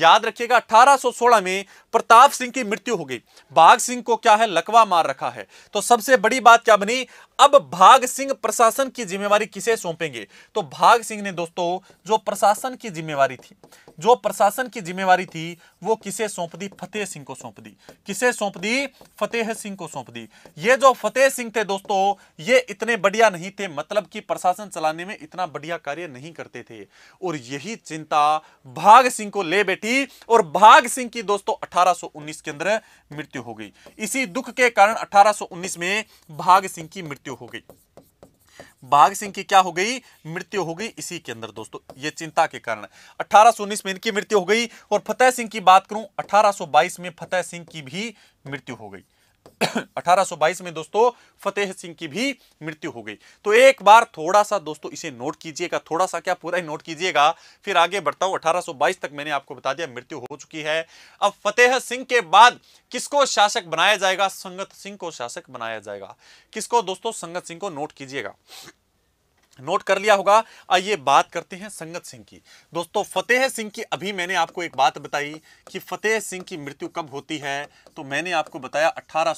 A: याद रखिएगा 1816 में प्रताप सिंह की मृत्यु हो गई बाघ सिंह को क्या है लकवा मार रखा है तो सबसे बड़ी बात क्या बनी अब भाग सिंह प्रशासन की जिम्मेवारी किसे सौंपेंगे तो भाग सिंह ने दोस्तों जो प्रशासन की जिम्मेवारी थी जो प्रशासन की जिम्मेवारी थी वो किसे सौंप दी फतेह सिंह को सौंप दी किसे सौंप दी फतेह सिंह को सौंप दी ये जो फतेह सिंह थे दोस्तों ये इतने बढ़िया नहीं थे मतलब कि प्रशासन चलाने में इतना बढ़िया कार्य नहीं करते थे और यही चिंता भाग सिंह को ले बैठी और भाग सिंह की दोस्तों अठारह के अंदर मृत्यु हो गई इसी दुख के कारण अठारह में भाग सिंह की मृत्यु मृत्यु हो गई बाघ सिंह की क्या हो गई मृत्यु हो गई इसी के अंदर दोस्तों ये चिंता के कारण 1819 में इनकी मृत्यु हो गई और फतेह सिंह की बात करूं 1822 में फतेह सिंह की भी मृत्यु हो गई 1822 में दोस्तों फतेह सिंह की भी मृत्यु हो गई तो एक बार थोड़ा सा दोस्तों इसे नोट कीजिएगा थोड़ा सा क्या पूरा ही नोट कीजिएगा फिर आगे बढ़ता हूं 1822 तक मैंने आपको बता दिया मृत्यु हो चुकी है अब फतेह सिंह के बाद किसको शासक बनाया जाएगा संगत सिंह को शासक बनाया जाएगा किसको दोस्तों संगत सिंह को नोट कीजिएगा नोट कर लिया होगा आइए बात करते हैं संगत सिंह की दोस्तों फतेह सिंह की अभी मैंने आपको एक बात बताई कि फतेह सिंह की मृत्यु कब होती है तो मैंने आपको बताया अठारह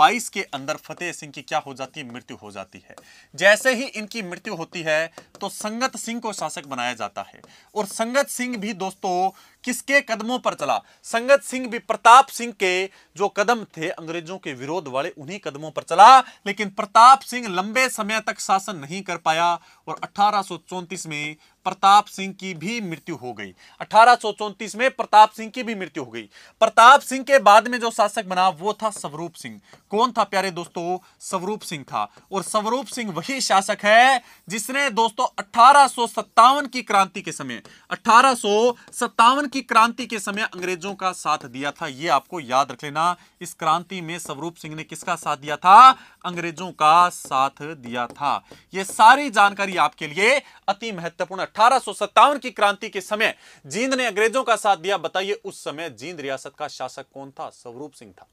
A: 22 के अंदर फतेह सिंह की क्या हो जाती है मृत्यु हो जाती है जैसे ही इनकी मृत्यु होती है तो संगत सिंह को शासक बनाया जाता है और संगत सिंह भी दोस्तों किसके कदमों पर चला संगत सिंह भी प्रताप सिंह के जो कदम थे अंग्रेजों के विरोध वाले उन्हीं कदमों पर चला लेकिन प्रताप सिंह लंबे समय तक शासन नहीं कर पाया और अठारह में प्रताप सिंह की भी मृत्यु हो गई अठारह में प्रताप सिंह की भी मृत्यु हो गई प्रताप सिंह के बाद में जो शासक बना वो था स्वरूप सिंह कौन था प्यारे दोस्तों स्वरूप सिंह था और स्वरूप सिंह वही शासक है जिसने दोस्तों अठारह की क्रांति के समय अठारह की क्रांति के समय अंग्रेजों का साथ दिया था यह आपको याद रख लेना इस क्रांति में स्वरूप सिंह ने किसका साथ दिया था अंग्रेजों का साथ दिया था यह सारी जानकारी आपके लिए अति महत्वपूर्ण अठारह की क्रांति के समय जींद ने अंग्रेजों का साथ दिया बताइए उस समय जींद रियासत का शासक कौन था स्वरूप सिंह था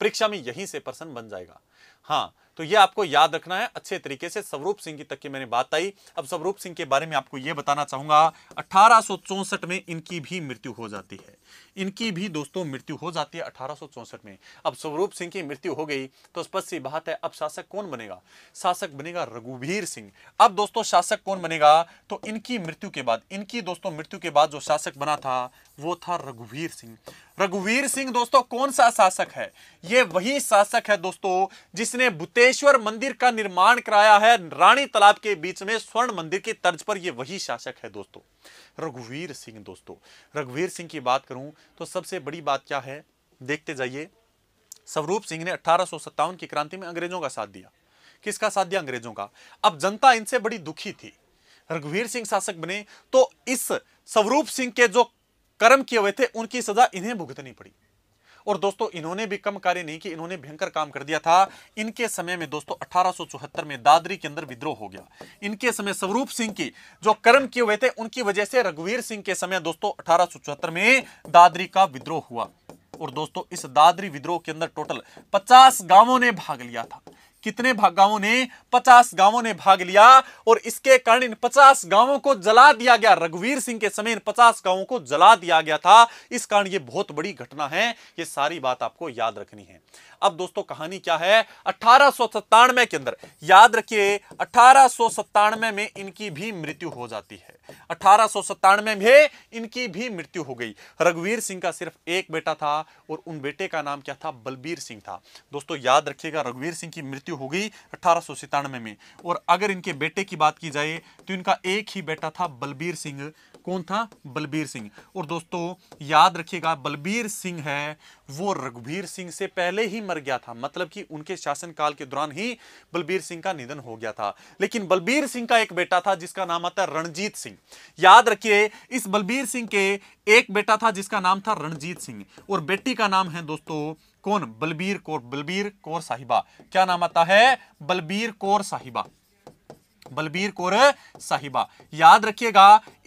A: परीक्षा में यहीं से प्रश्न बन जाएगा हाँ तो ये आपको याद रखना है अच्छे तरीके से स्वरूप सिंह की तक की मैंने बात आई अब स्वरूप सिंह के बारे में आपको ये बताना चाहूंगा अठारह में इनकी भी मृत्यु हो जाती है इनकी भी दोस्तों मृत्यु हो जाती है अठारह में अब स्वरूप सिंह की मृत्यु हो गई तो स्पष्ट सी बात है अब शासक कौन बनेगा शासक बनेगा रघुवीर सिंह अब दोस्तों शासक कौन बनेगा तो इनकी मृत्यु के बाद इनकी दोस्तों मृत्यु के बाद जो शासक बना था वो था रघुवीर सिंह रघुवीर सिंह दोस्तों कौन सा शासक है ये वही शासक है दोस्तों जिसने बुतेश्वर मंदिर का निर्माण कराया है रानी तालाब के बीच में स्वर्ण मंदिर के तर्ज पर यह वही शासक है दोस्तों रघुवीर सिंह दोस्तों रघुवीर सिंह की बात करूं तो सबसे बड़ी बात क्या है देखते जाइए स्वरूप सिंह ने अठारह की क्रांति में अंग्रेजों का साथ दिया किसका साथ दिया अंग्रेजों का अब जनता इनसे बड़ी दुखी थी रघुवीर सिंह शासक बने तो इस स्वरूप सिंह के जो कर्म किए हुए थे उनकी सजा इन्हें भुगतनी पड़ी और दोस्तों इन्होंने भी कम कार्य नहीं कि इन्होंने भयंकर काम कर दिया था इनके समय में दोस्तों अठारह में दादरी के अंदर विद्रोह हो गया इनके समय स्वरूप सिंह की जो कर्म किए हुए थे उनकी वजह से रघुवीर सिंह के समय दोस्तों अठारह में दादरी का विद्रोह हुआ और दोस्तों इस दादरी विद्रोह के अंदर टोटल 50 गांवों ने भाग लिया था कितने गांवों ने पचास गांवों ने भाग लिया और इसके कारण इन पचास गांवों को जला दिया गया रघुवीर सिंह के समय इन पचास गांवों को जला दिया गया था इस कारण ये बहुत बड़ी घटना है ये सारी बात आपको याद रखनी है अब दोस्तों कहानी क्या है अठारह के अंदर याद रखिए अठारह में में इनकी भी मृत्यु हो जाती है अठारह में भी इनकी भी मृत्यु हो गई रघुवीर सिंह का सिर्फ एक बेटा था और उन बेटे का नाम क्या था बलबीर सिंह था दोस्तों याद रखिएगा रघुवीर सिंह की मृत्यु हो गई अठारह में और अगर इनके बेटे की बात की जाए तो इनका एक ही बेटा था बलबीर सिंह कौन था बलबीर सिंह और दोस्तों याद रखिएगा बलबीर सिंह है वो रघुवीर सिंह से पहले ही मर गया था मतलब कि उनके शासनकाल के दौरान ही बलबीर सिंह का निधन हो गया था लेकिन बलबीर सिंह का एक बेटा था जिसका नाम आता रणजीत सिंह याद रखिए इस बलबीर सिंह के एक बेटा था जिसका नाम था रणजीत सिंह और बेटी का नाम है दोस्तों कौन बलबीर कौर बलबीर कौर साहिबा क्या नाम आता है बलबीर कौर साहिबा बलबीर कौर साहिबा याद रखिएगा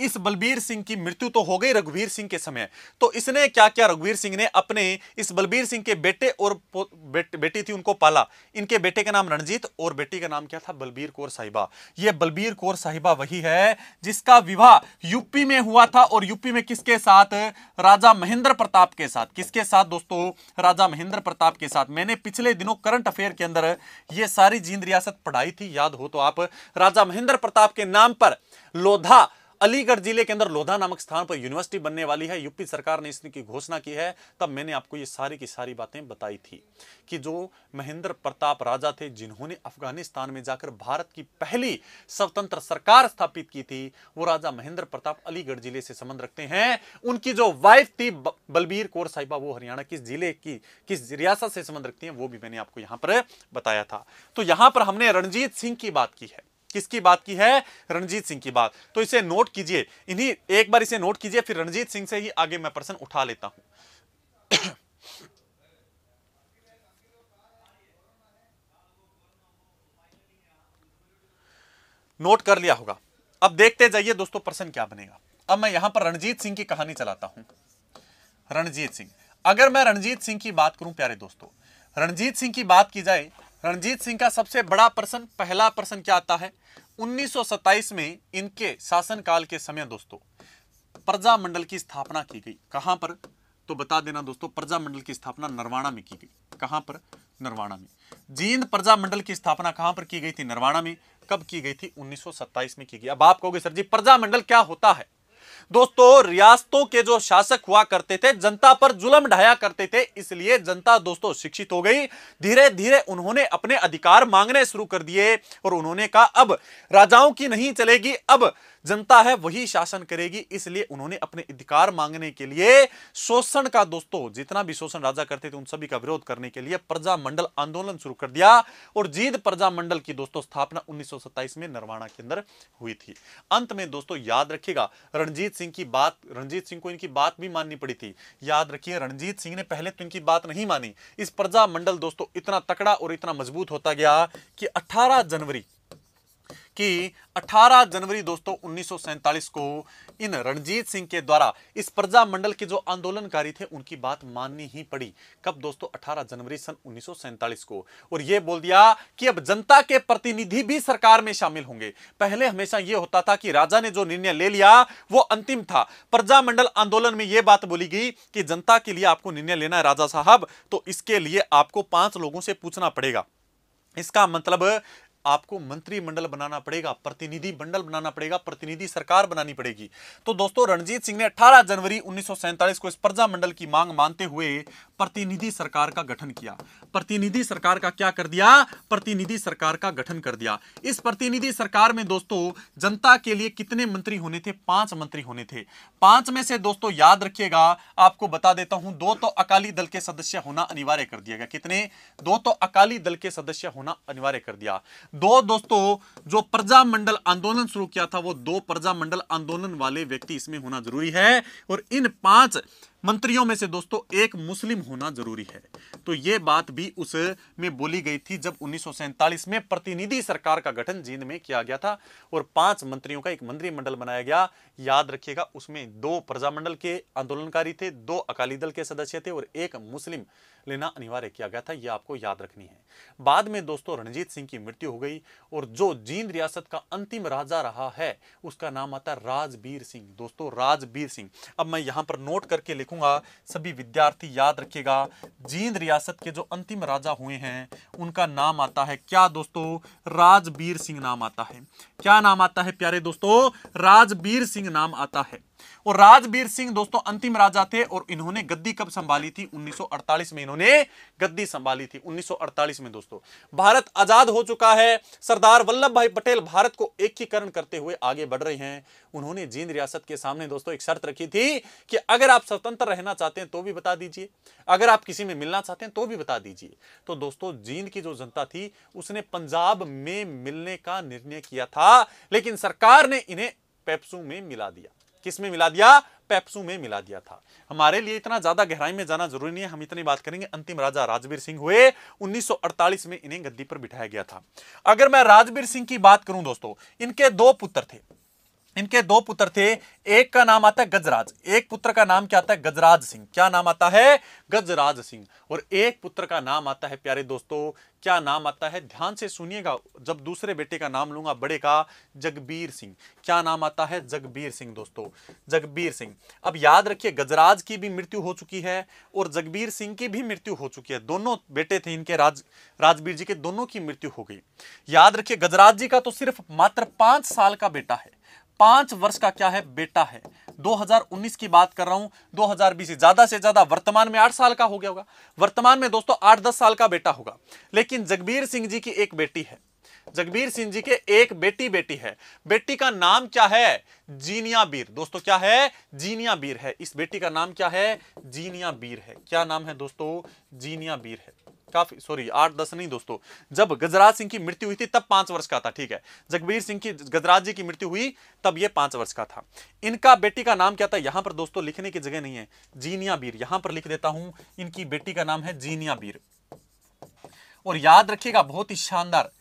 A: इस बलबीर सिंह की मृत्यु तो हो गई रघुवीर सिंह के समय तो इसने क्या क्या रघुवीर सिंह ने अपने इस बलबीर सिंह के बेटे और बेट, बेटी थी उनको पाला इनके बेटे का नाम रणजीत और बेटी का नाम क्या था बलबीर कौर साहिबा यह बलबीर कौर साहिबा वही है जिसका विवाह यूपी में हुआ था और यूपी में किसके साथ राजा महेंद्र प्रताप के साथ किसके साथ दोस्तों राजा महेंद्र प्रताप के साथ मैंने पिछले दिनों करंट अफेयर के अंदर यह सारी जींद रियासत पढ़ाई थी याद हो तो आप राजा राजा महेंद्र प्रताप के नाम पर लोधा अलीगढ़ जिले के अंदर लोधा नामक स्थान पर यूनिवर्सिटी बनने वाली है यूपी सरकार ने इसकी घोषणा की है तब मैंने आपको ये सारी की सारी बातें बताई थी कि जो महेंद्र प्रताप राजा थे जिन्होंने अफगानिस्तान में जाकर भारत की पहली स्वतंत्र सरकार स्थापित की थी वो राजा महेंद्र प्रताप अलीगढ़ जिले से संबंध रखते हैं उनकी जो वाइफ थी बलबीर कौर साहिबा वो हरियाणा किस जिले की किस रियासत से संबंध रखती है वो भी मैंने आपको यहां पर बताया था तो यहां पर हमने रणजीत सिंह की बात की है किसकी बात की है रणजीत सिंह की बात तो इसे नोट कीजिए इन्हीं एक बार इसे नोट कीजिए फिर रणजीत सिंह से ही आगे मैं प्रश्न उठा लेता हूं नोट कर लिया होगा अब देखते जाइए दोस्तों प्रश्न क्या बनेगा अब मैं यहां पर रणजीत सिंह की कहानी चलाता हूं रणजीत सिंह अगर मैं रणजीत सिंह की बात करूं प्यारे दोस्तों रणजीत सिंह की बात की जाए रणजीत सिंह का सबसे बड़ा प्रश्न पहला प्रश्न क्या आता है 1927 में इनके शासनकाल के समय दोस्तों प्रजा मंडल की स्थापना की गई कहां पर तो बता देना दोस्तों प्रजा मंडल की स्थापना नरवाणा में की गई कहां पर नरवाणा में जींद प्रजा मंडल की स्थापना कहां पर की गई थी नरवाणा में कब की गई थी 1927 में की गई अब आप कहोगे सर जी प्रजा मंडल क्या होता है दोस्तों रियासतों के जो शासक हुआ करते थे जनता पर जुलम ढाया करते थे इसलिए जनता दोस्तों शिक्षित हो गई धीरे धीरे उन्होंने अपने अधिकार मांगने शुरू कर दिए और उन्होंने कहा अब राजाओं की नहीं चलेगी अब जनता है वही शासन करेगी इसलिए उन्होंने अपने अधिकार मांगने के लिए शोषण का दोस्तों जितना भी शोषण राजा करते थे उन सभी का विरोध करने के लिए प्रजा मंडल आंदोलन शुरू कर दिया और जीत प्रजा मंडल की दोस्तों स्थापना उन्नीस में नरवाणा के अंदर हुई थी अंत में दोस्तों याद रखिएगा रणजीत सिंह की बात रणजीत सिंह को इनकी बात भी माननी पड़ी थी याद रखिए रणजीत सिंह ने पहले तो इनकी बात नहीं मानी इस प्रजा मंडल दोस्तों इतना तकड़ा और इतना मजबूत होता गया कि 18 जनवरी कि 18 जनवरी दोस्तों उन्नीस को इन रणजीत सिंह के द्वारा इस प्रजा मंडल के जो आंदोलनकारी थे उनकी बात माननी ही पड़ी कब दोस्तों 18 जनवरी सन उन्नीस को और यह बोल दिया कि अब जनता के प्रतिनिधि भी सरकार में शामिल होंगे पहले हमेशा यह होता था कि राजा ने जो निर्णय ले लिया वो अंतिम था प्रजा मंडल आंदोलन में यह बात बोली गई कि जनता के लिए आपको निर्णय लेना है राजा साहब तो इसके लिए आपको पांच लोगों से पूछना पड़ेगा इसका मतलब आपको मंत्रिमंडल बनाना पड़ेगा प्रतिनिधि मंडल बनाना पड़ेगा प्रतिनिधि सरकार बनानी पड़ेगी तो दोस्तों रणजीत सिंह ने 18 जनवरी उन्नीस को इस प्रजा मंडल की मांग मानते हुए प्रतिनिधि सरकार का गठन किया प्रतिनिधि सरकार का क्या कर दिया प्रतिनिधि सरकार का गठन कर दिया इस प्रतिनिधि सरकार में दोस्तों जनता के लिए कितने मंत्री होने थे पांच मंत्री होने थे पांच में से दोस्तों याद रखिएगा आपको बता देता हूं दो तो अकाली दल के सदस्य होना अनिवार्य कर दिया गया कितने दो तो अकाली दल के सदस्य होना अनिवार्य कर दिया दो दोस्तों जो प्रजा मंडल आंदोलन शुरू किया था वो दो प्रजा मंडल आंदोलन वाले व्यक्ति इसमें होना जरूरी है और इन पांच मंत्रियों में से दोस्तों एक मुस्लिम होना जरूरी है तो ये बात भी उसमें बोली गई थी जब उन्नीस में प्रतिनिधि सरकार का गठन जींद में किया गया था और पांच मंत्रियों का एक मंत्रिमंडल बनाया गया याद रखिएगा उसमें दो प्रजामंडल के आंदोलनकारी थे दो अकाली दल के सदस्य थे और एक मुस्लिम लेना अनिवार्य किया गया था यह आपको याद रखनी है बाद में दोस्तों रणजीत सिंह की मृत्यु हो गई और जो जींद रियासत का अंतिम राजा रहा है उसका नाम आता राजबीर सिंह दोस्तों राजबीर सिंह अब मैं यहां पर नोट करके लिखूंगा रखूंगा सभी विद्यार्थी याद रखिएगा जींद रियासत के जो अंतिम राजा हुए हैं उनका नाम आता है क्या दोस्तों राजबीर सिंह नाम आता है क्या नाम आता है प्यारे दोस्तों राजबीर सिंह नाम आता है और राजवीर सिंह दोस्तों अंतिम राजा थे और इन्होंने गद्दी कब संभाली थी 1948 में इन्होंने गद्दी संभाली थी 1948 में दोस्तों भारत आजाद हो चुका है सरदार वल्लभ भाई पटेल भारत को एकीकरण करते हुए आगे बढ़ रहे हैं उन्होंने जींद रियासत के सामने दोस्तों एक शर्त रखी थी कि अगर आप स्वतंत्र रहना चाहते हैं तो भी बता दीजिए अगर आप किसी में मिलना चाहते हैं तो भी बता दीजिए तो दोस्तों जींद की जो जनता थी उसने पंजाब में मिलने का निर्णय किया था लेकिन सरकार ने इन्हें पेप्सू में मिला दिया किस में मिला दिया पेप्सू में मिला दिया था हमारे लिए इतना ज्यादा गहराई में जाना जरूरी नहीं है हम इतनी बात करेंगे अंतिम राजा राजवीर सिंह हुए 1948 में इन्हें गद्दी पर बिठाया गया था अगर मैं राजवीर सिंह की बात करूं दोस्तों इनके दो पुत्र थे इनके दो पुत्र थे एक का नाम आता है गजराज एक पुत्र का नाम क्या आता है गजराज सिंह क्या नाम आता है गजराज सिंह और एक पुत्र का नाम आता है प्यारे दोस्तों क्या नाम आता है ध्यान से सुनिएगा जब दूसरे बेटे का नाम लूंगा बड़े का जगबीर सिंह क्या नाम आता है जगबीर सिंह दोस्तों जगबीर सिंह अब याद रखिए गजराज की भी मृत्यु हो चुकी है और जगबीर सिंह की भी मृत्यु हो चुकी है दोनों बेटे थे इनके राज राजबीर जी के दोनों की मृत्यु हो गई याद रखिए गजराज जी का तो सिर्फ मात्र पांच साल का बेटा है पांच वर्ष का क्या है बेटा है 2019 की बात कर रहा हूं 2020 ज्यादा से ज्यादा वर्तमान में आठ साल का हो गया होगा वर्तमान में दोस्तों आठ दस साल का बेटा होगा लेकिन जगबीर सिंह जी की एक बेटी है जगबीर सिंह जी के एक बेटी बेटी है बेटी का नाम क्या है जीनिया बीर दोस्तों क्या है जीनिया बीर है इस बेटी का नाम क्या है जीनिया बीर है क्या नाम है दोस्तों जीनिया बीर है काफी सॉरी आठ दस नहीं दोस्तों जब गजराज सिंह की मृत्यु हुई थी तब पांच वर्ष का था ठीक है जगबीर सिंह की गजराज जी की मृत्यु हुई तब ये पांच वर्ष का था इनका बेटी का नाम क्या था यहां पर दोस्तों लिखने की जगह नहीं है जीनिया बीर यहां पर लिख देता हूं इनकी बेटी का नाम है जीनिया बीर और याद रखिएगा बहुत ही शानदार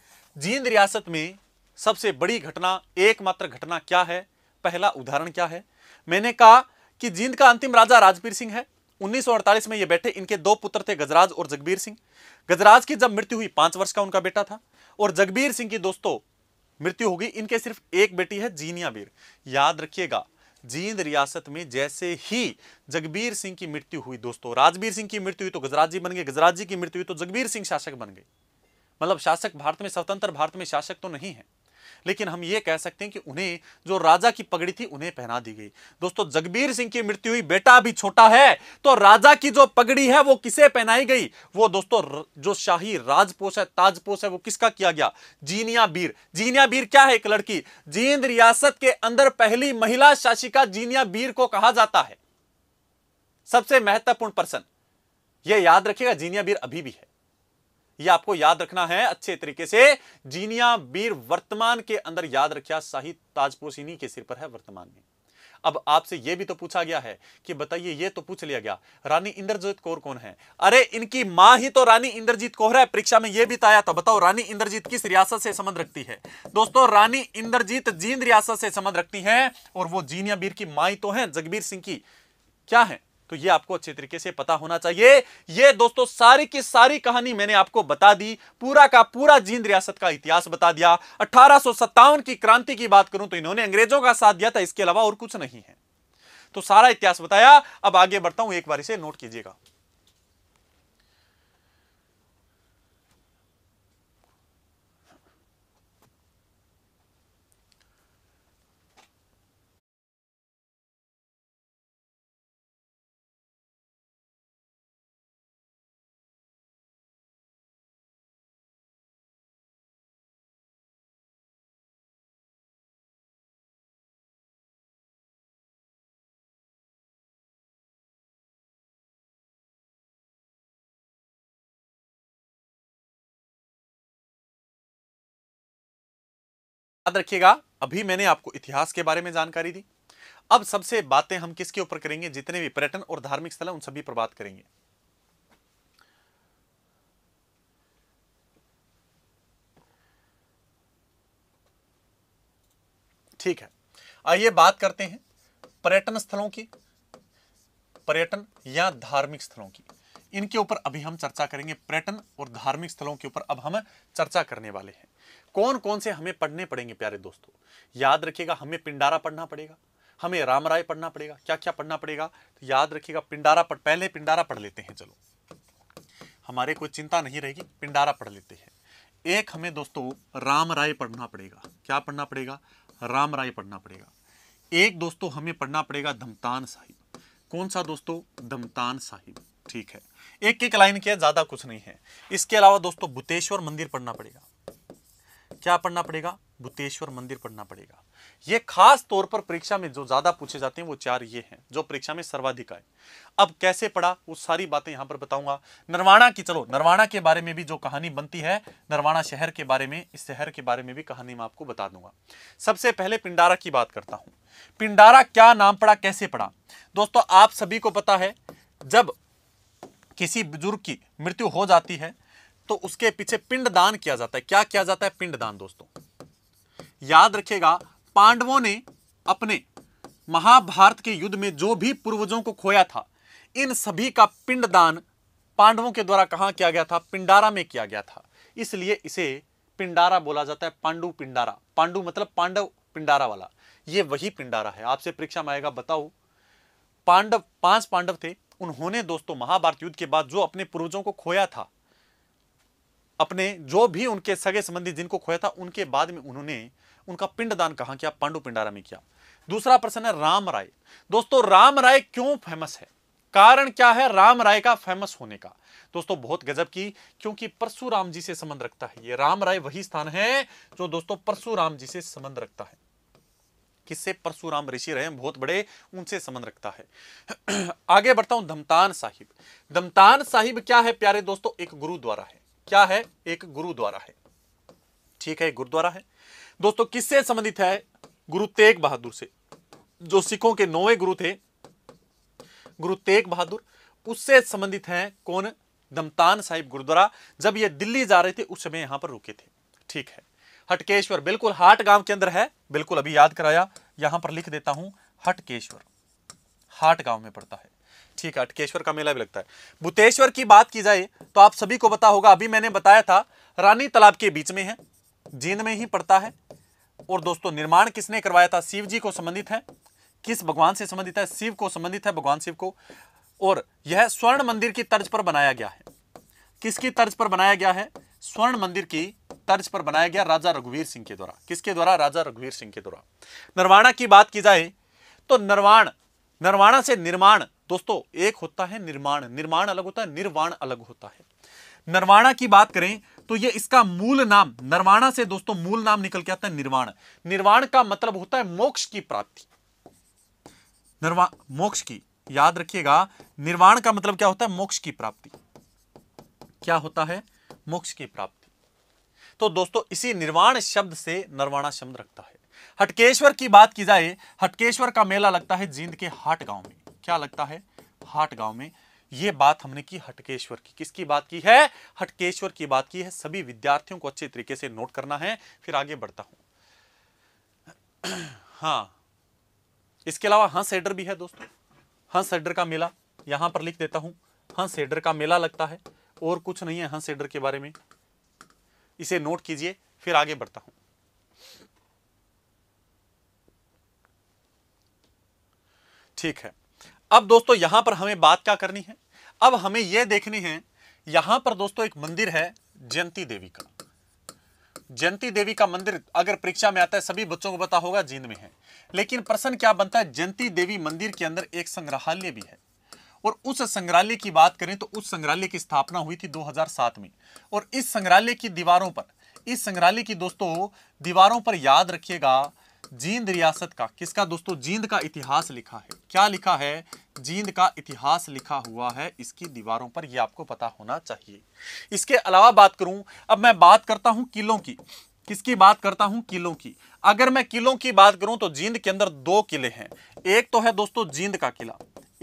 A: जींद रियासत में सबसे बड़ी घटना एकमात्र घटना क्या है पहला उदाहरण क्या है मैंने कहा कि जींद का अंतिम राजा राजपीर सिंह है 1948 में ये बैठे इनके दो पुत्र थे गजराज और जगबीर सिंह गजराज की जब मृत्यु हुई पांच वर्ष का उनका बेटा था और जगबीर सिंह की दोस्तों मृत्यु होगी इनके सिर्फ एक बेटी है जीनिया बीर याद रखिएगा जींद रियासत में जैसे ही जगबीर सिंह की मृत्यु हुई दोस्तों राजबीर सिंह की मृत्यु हुई तो गजराज जी बन गए गजराज जी की मृत्यु हुई तो जगबीर सिंह शासक बन गए मतलब शासक भारत में स्वतंत्र भारत में शासक तो नहीं है लेकिन हम ये कह सकते हैं कि उन्हें जो राजा की पगड़ी थी उन्हें पहना दी गई दोस्तों जगबीर सिंह की मृत्यु हुई बेटा भी छोटा है तो राजा की जो पगड़ी है वो किसे पहनाई गई वो दोस्तों जो शाही राजपोष है ताजपोष है वो किसका किया गया जीनिया बीर जीनिया बीर क्या है एक लड़की जींद रियासत के अंदर पहली महिला शासिका जीनिया बीर को कहा जाता है सबसे महत्वपूर्ण पर्सन यह याद रखिएगा जीनिया बीर अभी भी है ये आपको याद रखना है अच्छे तरीके से जीनिया वीर वर्तमान के अंदर याद रखिया शाही ताजपोश के सिर पर है वर्तमान में अब आपसे यह भी तो पूछा गया है कि बताइए ये तो पूछ लिया गया रानी इंद्रजीत कौर कौन है अरे इनकी मां ही तो रानी इंद्रजीत कौर है परीक्षा में यह भी ताया तो था बताओ रानी इंद्रजीत किस रियासत से संबंध रखती है दोस्तों रानी इंद्रजीत जींद रियासत से संबंध रखती है और वो जीनिया बीर की माँ ही तो है जगबीर सिंह की क्या है तो ये आपको अच्छे तरीके से पता होना चाहिए ये दोस्तों सारी की सारी कहानी मैंने आपको बता दी पूरा का पूरा जींद रियासत का इतिहास बता दिया अठारह की क्रांति की बात करूं तो इन्होंने अंग्रेजों का साथ दिया था इसके अलावा और कुछ नहीं है तो सारा इतिहास बताया अब आगे बढ़ता हूं एक बार इसे नोट कीजिएगा याद रखिएगा अभी मैंने आपको इतिहास के बारे में जानकारी दी अब सबसे बातें हम किसके ऊपर करेंगे जितने भी पर्यटन और धार्मिक स्थल हैं उन सभी पर बात करेंगे ठीक है आइए बात करते हैं पर्यटन स्थलों की पर्यटन या धार्मिक स्थलों की इनके ऊपर अभी हम चर्चा करेंगे पर्यटन और धार्मिक स्थलों के ऊपर अब हम चर्चा करने वाले हैं कौन कौन से हमें पढ़ने पड़ेंगे प्यारे दोस्तों याद रखिएगा हमें पिंडारा पढ़ना पड़ेगा हमें राम राय पढ़ना पड़ेगा क्या क्या पढ़ना पड़ेगा तो याद रखिएगा पिंडारा पढ़ पहले पिंडारा पढ़ लेते हैं चलो हमारे कोई चिंता नहीं रहेगी पिंडारा पढ़ लेते हैं एक हमें दोस्तों राम राय पढ़ना पड़ेगा क्या पढ़ना पड़ेगा राम राय पढ़ना पड़ेगा एक दोस्तों हमें पढ़ना पड़ेगा धमतान साहिब कौन सा दोस्तों धमतान साहिब ठीक है एक एक लाइन किया ज़्यादा कुछ नहीं है इसके अलावा दोस्तों भूतेश्वर मंदिर पढ़ना पड़ेगा क्या पढ़ना पड़ेगा भूतेश्वर मंदिर पढ़ना पड़ेगा ये खास तौर पर परीक्षा में जो ज्यादा पूछे जाते हैं वो चार ये हैं जो परीक्षा में सर्वाधिक आए अब कैसे पढ़ा वो सारी बातें यहां पर बताऊंगा नरवाणा की चलो नरवाणा के बारे में भी जो कहानी बनती है नरवाणा शहर के बारे में इस शहर के बारे में भी कहानी मैं आपको बता दूंगा सबसे पहले पिंडारा की बात करता हूं पिंडारा क्या नाम पड़ा कैसे पड़ा दोस्तों आप सभी को पता है जब किसी बुजुर्ग की मृत्यु हो जाती है तो उसके पीछे पिंडदान किया जाता है क्या किया जाता है पिंडदान दोस्तों याद रखेगा पांडवों ने अपने महाभारत के युद्ध में जो भी पूर्वजों को खोया था इन सभी का पिंडदान पांडवों के द्वारा कहा किया गया था पिंडारा में किया गया था इसलिए इसे पिंडारा बोला जाता है पांडु पिंडारा पांडु मतलब पांडव पिंडारा वाला ये वही पिंडारा है आपसे परीक्षा में आएगा बताओ पांडव पांच पांडव थे उन्होंने दोस्तों महाभारत युद्ध के बाद जो अपने पूर्वजों को खोया था अपने जो भी उनके सगे संबंधी जिनको खोया था उनके बाद में उन्होंने उनका पिंडदान कहा किया पांडु पिंडारा में किया दूसरा प्रश्न है राम राय दोस्तों राम राय क्यों फेमस है कारण क्या है राम राय का फेमस होने का दोस्तों बहुत गजब की क्योंकि परशुराम जी से संबंध रखता है ये राम राय वही स्थान है जो दोस्तों परशुराम जी से संबंध रखता है किससे परशुराम ऋषि रहे बहुत बड़े उनसे संबंध रखता है आगे बढ़ता हूं दमतान साहिब दमतान साहिब क्या है प्यारे दोस्तों एक गुरुद्वारा है क्या है एक गुरुद्वारा है ठीक है गुरुद्वारा है दोस्तों किससे संबंधित है गुरु तेग बहादुर से जो सिखों के नौवे गुरु थे गुरु तेग बहादुर उससे संबंधित हैं कौन दमतान साहिब गुरुद्वारा जब ये दिल्ली जा रहे थे उस समय यहां पर रुके थे ठीक है हटकेश्वर बिल्कुल हाट गांव के अंदर है बिल्कुल अभी याद कराया यहां पर लिख देता हूं हटकेश्वर हाट गांव में पड़ता है ठीक है अटकेश्वर का मेला भी लगता है बुतेश्वर की बात की जाए तो आप सभी को पता होगा अभी मैंने बताया था रानी तालाब के बीच में है जींद में ही पड़ता है और दोस्तों निर्माण किसने करवाया था शिव जी को संबंधित है किस भगवान से संबंधित है शिव को संबंधित है भगवान शिव को और यह स्वर्ण मंदिर की तर्ज पर बनाया गया है किसकी तर्ज पर बनाया गया है स्वर्ण मंदिर की तर्ज पर बनाया गया राजा रघुवीर सिंह के द्वारा किसके द्वारा राजा रघुवीर सिंह के द्वारा नरवाणा की बात की जाए तो नरवाण नरवाणा से निर्माण दोस्तों एक होता है निर्माण निर्माण अलग होता है निर्वाण अलग होता है नरवाणा की बात करें तो ये इसका मूल नाम नरवाणा से दोस्तों मूल नाम निकल के आता है निर्वाण निर्वाण का मतलब होता है मोक्ष की प्राप्ति मोक्ष की याद रखिएगा निर्वाण का मतलब क्या होता है मोक्ष की प्राप्ति क्या होता है मोक्ष की प्राप्ति तो दोस्तों इसी निर्वाण शब्द से नरवाणा शब्द रखता है हटकेश्वर की बात की जाए हटकेश्वर का मेला लगता है जींद के हाट गांव में क्या लगता है हाट गांव में ये बात हमने की हटकेश्वर की किसकी बात की है हटकेश्वर की बात की है सभी विद्यार्थियों को अच्छे तरीके से नोट करना है फिर आगे बढ़ता हूं हाँ इसके अलावा हंस एडर भी है दोस्तों हंस एडर का मेला यहां पर लिख देता हूं हंस एडर का मेला लगता है और कुछ नहीं है हंस एडर के बारे में इसे नोट कीजिए फिर आगे बढ़ता हूं ठीक है अब दोस्तों यहां पर हमें बात क्या करनी है अब हमें यह देखनी है यहां पर दोस्तों एक मंदिर है जयंती देवी का जयंती देवी का मंदिर अगर परीक्षा में आता है सभी बच्चों को पता होगा जींद में है लेकिन प्रश्न क्या बनता है जयंती देवी मंदिर के अंदर एक संग्रहालय भी है और उस संग्रहालय की बात करें तो उस संग्रहालय की स्थापना हुई थी 2007 में और इस संग्रहालय की दीवारों पर इस संग्रहालय की दोस्तों दीवारों पर याद रखिएगा जींद रियासत का किसका दोस्तों जींद का इतिहास लिखा है क्या लिखा है जींद का इतिहास लिखा हुआ है इसकी दीवारों पर यह आपको पता होना चाहिए इसके अलावा बात करूं अब मैं बात करता हूं किलों की किसकी बात करता हूं किलों की अगर मैं किलों की बात करूं तो जींद के अंदर दो किले हैं एक तो है दोस्तों जींद का किला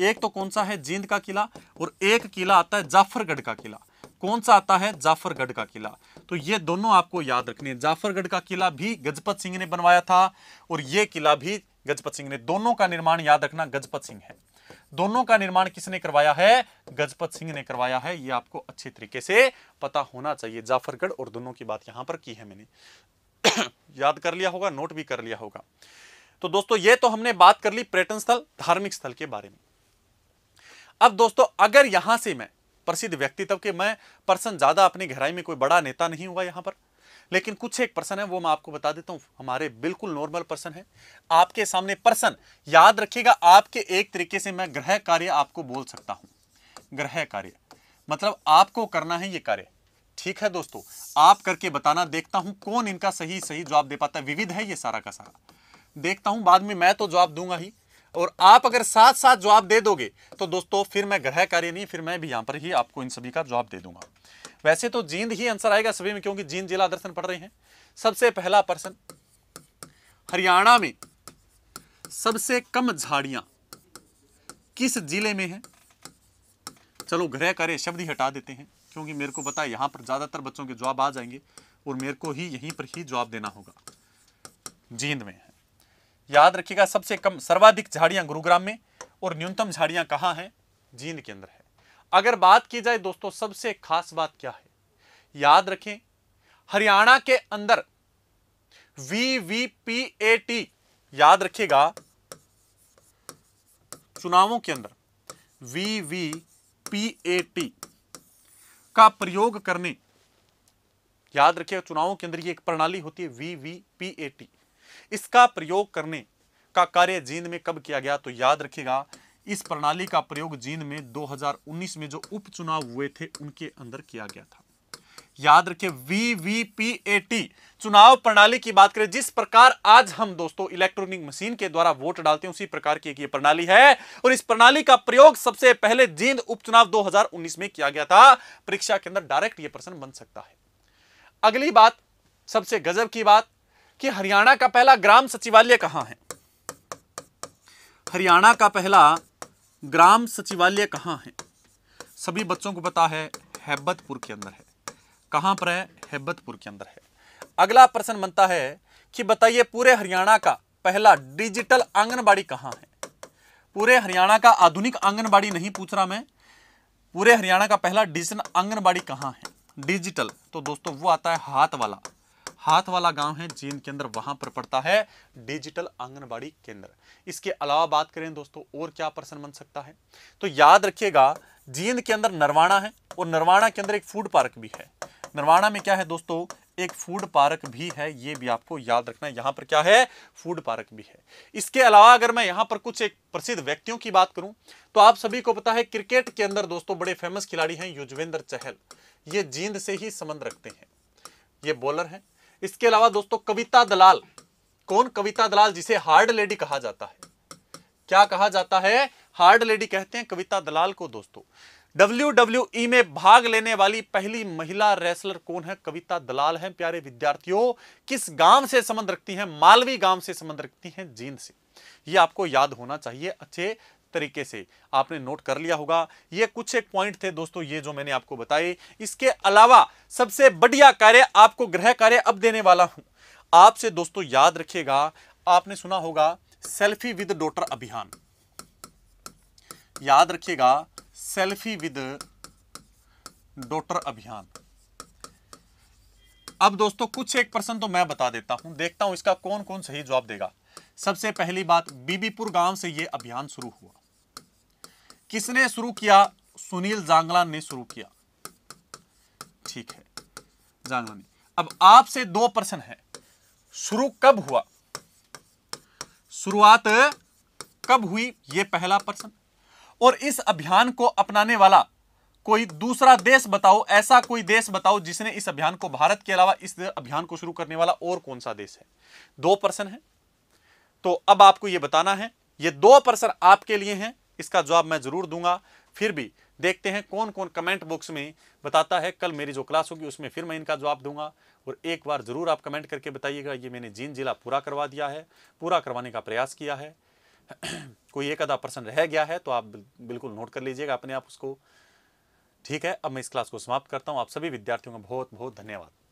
A: एक तो कौन सा है जींद का किला और एक किला आता है जाफरगढ़ का किला कौन सा आता है जाफरगढ़ का किला तो ये दोनों आपको याद रखने हैं जाफरगढ़ का किला भी गजपत सिंह ने बनवाया था और ये किला भी गजपत सिंह ने दोनों का निर्माण याद रखना गजपत सिंह है दोनों का निर्माण किसने करवाया है गजपत सिंह ने करवाया है ये आपको अच्छे तरीके से पता होना चाहिए जाफरगढ़ और दोनों की बात यहां पर की है मैंने याद कर लिया होगा नोट भी कर लिया होगा तो दोस्तों ये तो हमने बात कर ली पर्यटन स्थल धार्मिक स्थल के बारे में अब दोस्तों अगर यहां से मैं प्रसिद्ध व्यक्तित्व के मैं पर्सन ज़्यादा अपनी गहराई में कोई बड़ा नेता नहीं हुआ यहाँ पर लेकिन कुछ एक पर्सन है वो मैं आपको बता देता हूँ हमारे बिल्कुल नॉर्मल पर्सन है आपके सामने पर्सन याद रखिएगा आपके एक तरीके से मैं ग्रह कार्य आपको बोल सकता हूँ ग्रह कार्य मतलब आपको करना है ये कार्य ठीक है दोस्तों आप करके बताना देखता हूं कौन इनका सही सही जवाब दे पाता है विविध है ये सारा का सारा देखता हूं बाद में मैं तो जवाब दूंगा ही और आप अगर साथ साथ जवाब दे दोगे तो दोस्तों फिर मैं ग्रह कार्य नहीं फिर मैं भी यहाँ पर ही आपको इन सभी का जवाब दे दूंगा वैसे तो जींद ही आंसर आएगा सभी में क्योंकि जींद जिला दर्शन पढ़ रहे हैं सबसे पहला प्रश्न हरियाणा में सबसे कम झाड़ियां किस जिले में है चलो ग्रह कार्य शब्द ही हटा देते हैं क्योंकि मेरे को पता है यहां पर ज़्यादातर बच्चों के जवाब आ जाएंगे और मेरे को ही यहीं पर ही जवाब देना होगा जींद में याद रखिएगा सबसे कम सर्वाधिक झाड़ियां गुरुग्राम में और न्यूनतम झाड़ियां कहां हैं जींद के अंदर है अगर बात की जाए दोस्तों सबसे खास बात क्या है याद रखें हरियाणा के अंदर V V P A T याद रखिएगा चुनावों के अंदर V V P A T का प्रयोग करने याद रखिएगा चुनावों के अंदर ये एक प्रणाली होती है V V P A T इसका प्रयोग करने का कार्य जींद में कब किया गया तो याद रखिएगा इस प्रणाली का प्रयोग जींद में 2019 में जो उपचुनाव हुए थे उनके अंदर किया गया था याद रखिए वीवीपीएटी चुनाव प्रणाली की बात करें जिस प्रकार आज हम दोस्तों इलेक्ट्रॉनिक मशीन के द्वारा वोट डालते हैं उसी प्रकार की एक ये प्रणाली है और इस प्रणाली का प्रयोग सबसे पहले जींद उपचुनाव 2019 में किया गया था परीक्षा के अंदर डायरेक्ट ये प्रश्न बन सकता है अगली बात सबसे गजब की बात कि हरियाणा का पहला ग्राम सचिवालय कहां है हरियाणा का पहला ग्राम सचिवालय कहां है सभी बच्चों को पता है हैबतपुर के अंदर है कहां पर है हैबतपुर के अंदर है अगला प्रश्न बनता है कि बताइए पूरे हरियाणा का पहला डिजिटल आंगनबाड़ी कहां है पूरे हरियाणा का आधुनिक आंगनबाड़ी नहीं पूछ रहा मैं पूरे हरियाणा का पहला डिजिटल आंगनबाड़ी कहां है डिजिटल तो दोस्तों वो आता है हाथ वाला हाथ वाला गांव है जींद के अंदर वहां पर पड़ता है डिजिटल आंगनबाड़ी केंद्र इसके अलावा बात करें दोस्तों और क्या प्रश्न बन सकता है तो याद रखिएगा जींद के अंदर नरवाणा है और नरवाणा के अंदर एक फूड पार्क भी है नरवाणा में क्या है दोस्तों एक फूड पार्क भी है ये भी आपको याद रखना है यहाँ पर क्या है फूड पार्क भी है इसके अलावा अगर मैं यहाँ पर कुछ एक प्रसिद्ध व्यक्तियों की बात करूं तो आप सभी को पता है क्रिकेट के अंदर दोस्तों बड़े फेमस खिलाड़ी हैं युजवेंद्र चहल ये जींद से ही संबंध रखते हैं ये बॉलर हैं इसके अलावा दोस्तों कविता दलाल कौन कविता दलाल जिसे हार्ड लेडी कहा जाता है क्या कहा जाता है हार्ड लेडी कहते हैं कविता दलाल को दोस्तों डब्ल्यू डब्ल्यू ई में भाग लेने वाली पहली महिला रेसलर कौन है कविता दलाल है प्यारे विद्यार्थियों किस गांव से संबंध रखती हैं मालवी गांव से संबंध रखती हैं जींद से ये आपको याद होना चाहिए अच्छे तरीके से आपने नोट कर लिया होगा ये कुछ एक पॉइंट थे दोस्तों ये जो मैंने आपको बताए इसके अलावा सबसे बढ़िया कार्य आपको ग्रह कार्य अब देने वाला हूं आपसे दोस्तों याद रखिएगा आपने सुना होगा सेल्फी विद डॉटर अभियान याद रखिएगा सेल्फी विद डॉटर अभियान अब दोस्तों कुछ एक प्रश्न तो मैं बता देता हूं देखता हूं इसका कौन कौन सही जवाब देगा सबसे पहली बात बीबीपुर गांव से यह अभियान शुरू हुआ किसने शुरू किया सुनील जांगला ने शुरू किया ठीक है जांगला ने अब आपसे दो प्रश्न है शुरू कब हुआ शुरुआत कब हुई यह पहला प्रश्न और इस अभियान को अपनाने वाला कोई दूसरा देश बताओ ऐसा कोई देश बताओ जिसने इस अभियान को भारत के अलावा इस अभियान को शुरू करने वाला और कौन सा देश है दो प्रश्न है तो अब आपको यह बताना है ये दो प्रश्न आपके लिए हैं इसका जवाब मैं ज़रूर दूंगा फिर भी देखते हैं कौन कौन कमेंट बॉक्स में बताता है कल मेरी जो क्लास होगी उसमें फिर मैं इनका जवाब दूंगा और एक बार ज़रूर आप कमेंट करके बताइएगा ये मैंने जीन जिला पूरा करवा दिया है पूरा करवाने का प्रयास किया है कोई एक आधा पर्सन रह गया है तो आप बिल्कुल नोट कर लीजिएगा अपने आप उसको ठीक है अब मैं इस क्लास को समाप्त करता हूँ आप सभी विद्यार्थियों का बहुत बहुत धन्यवाद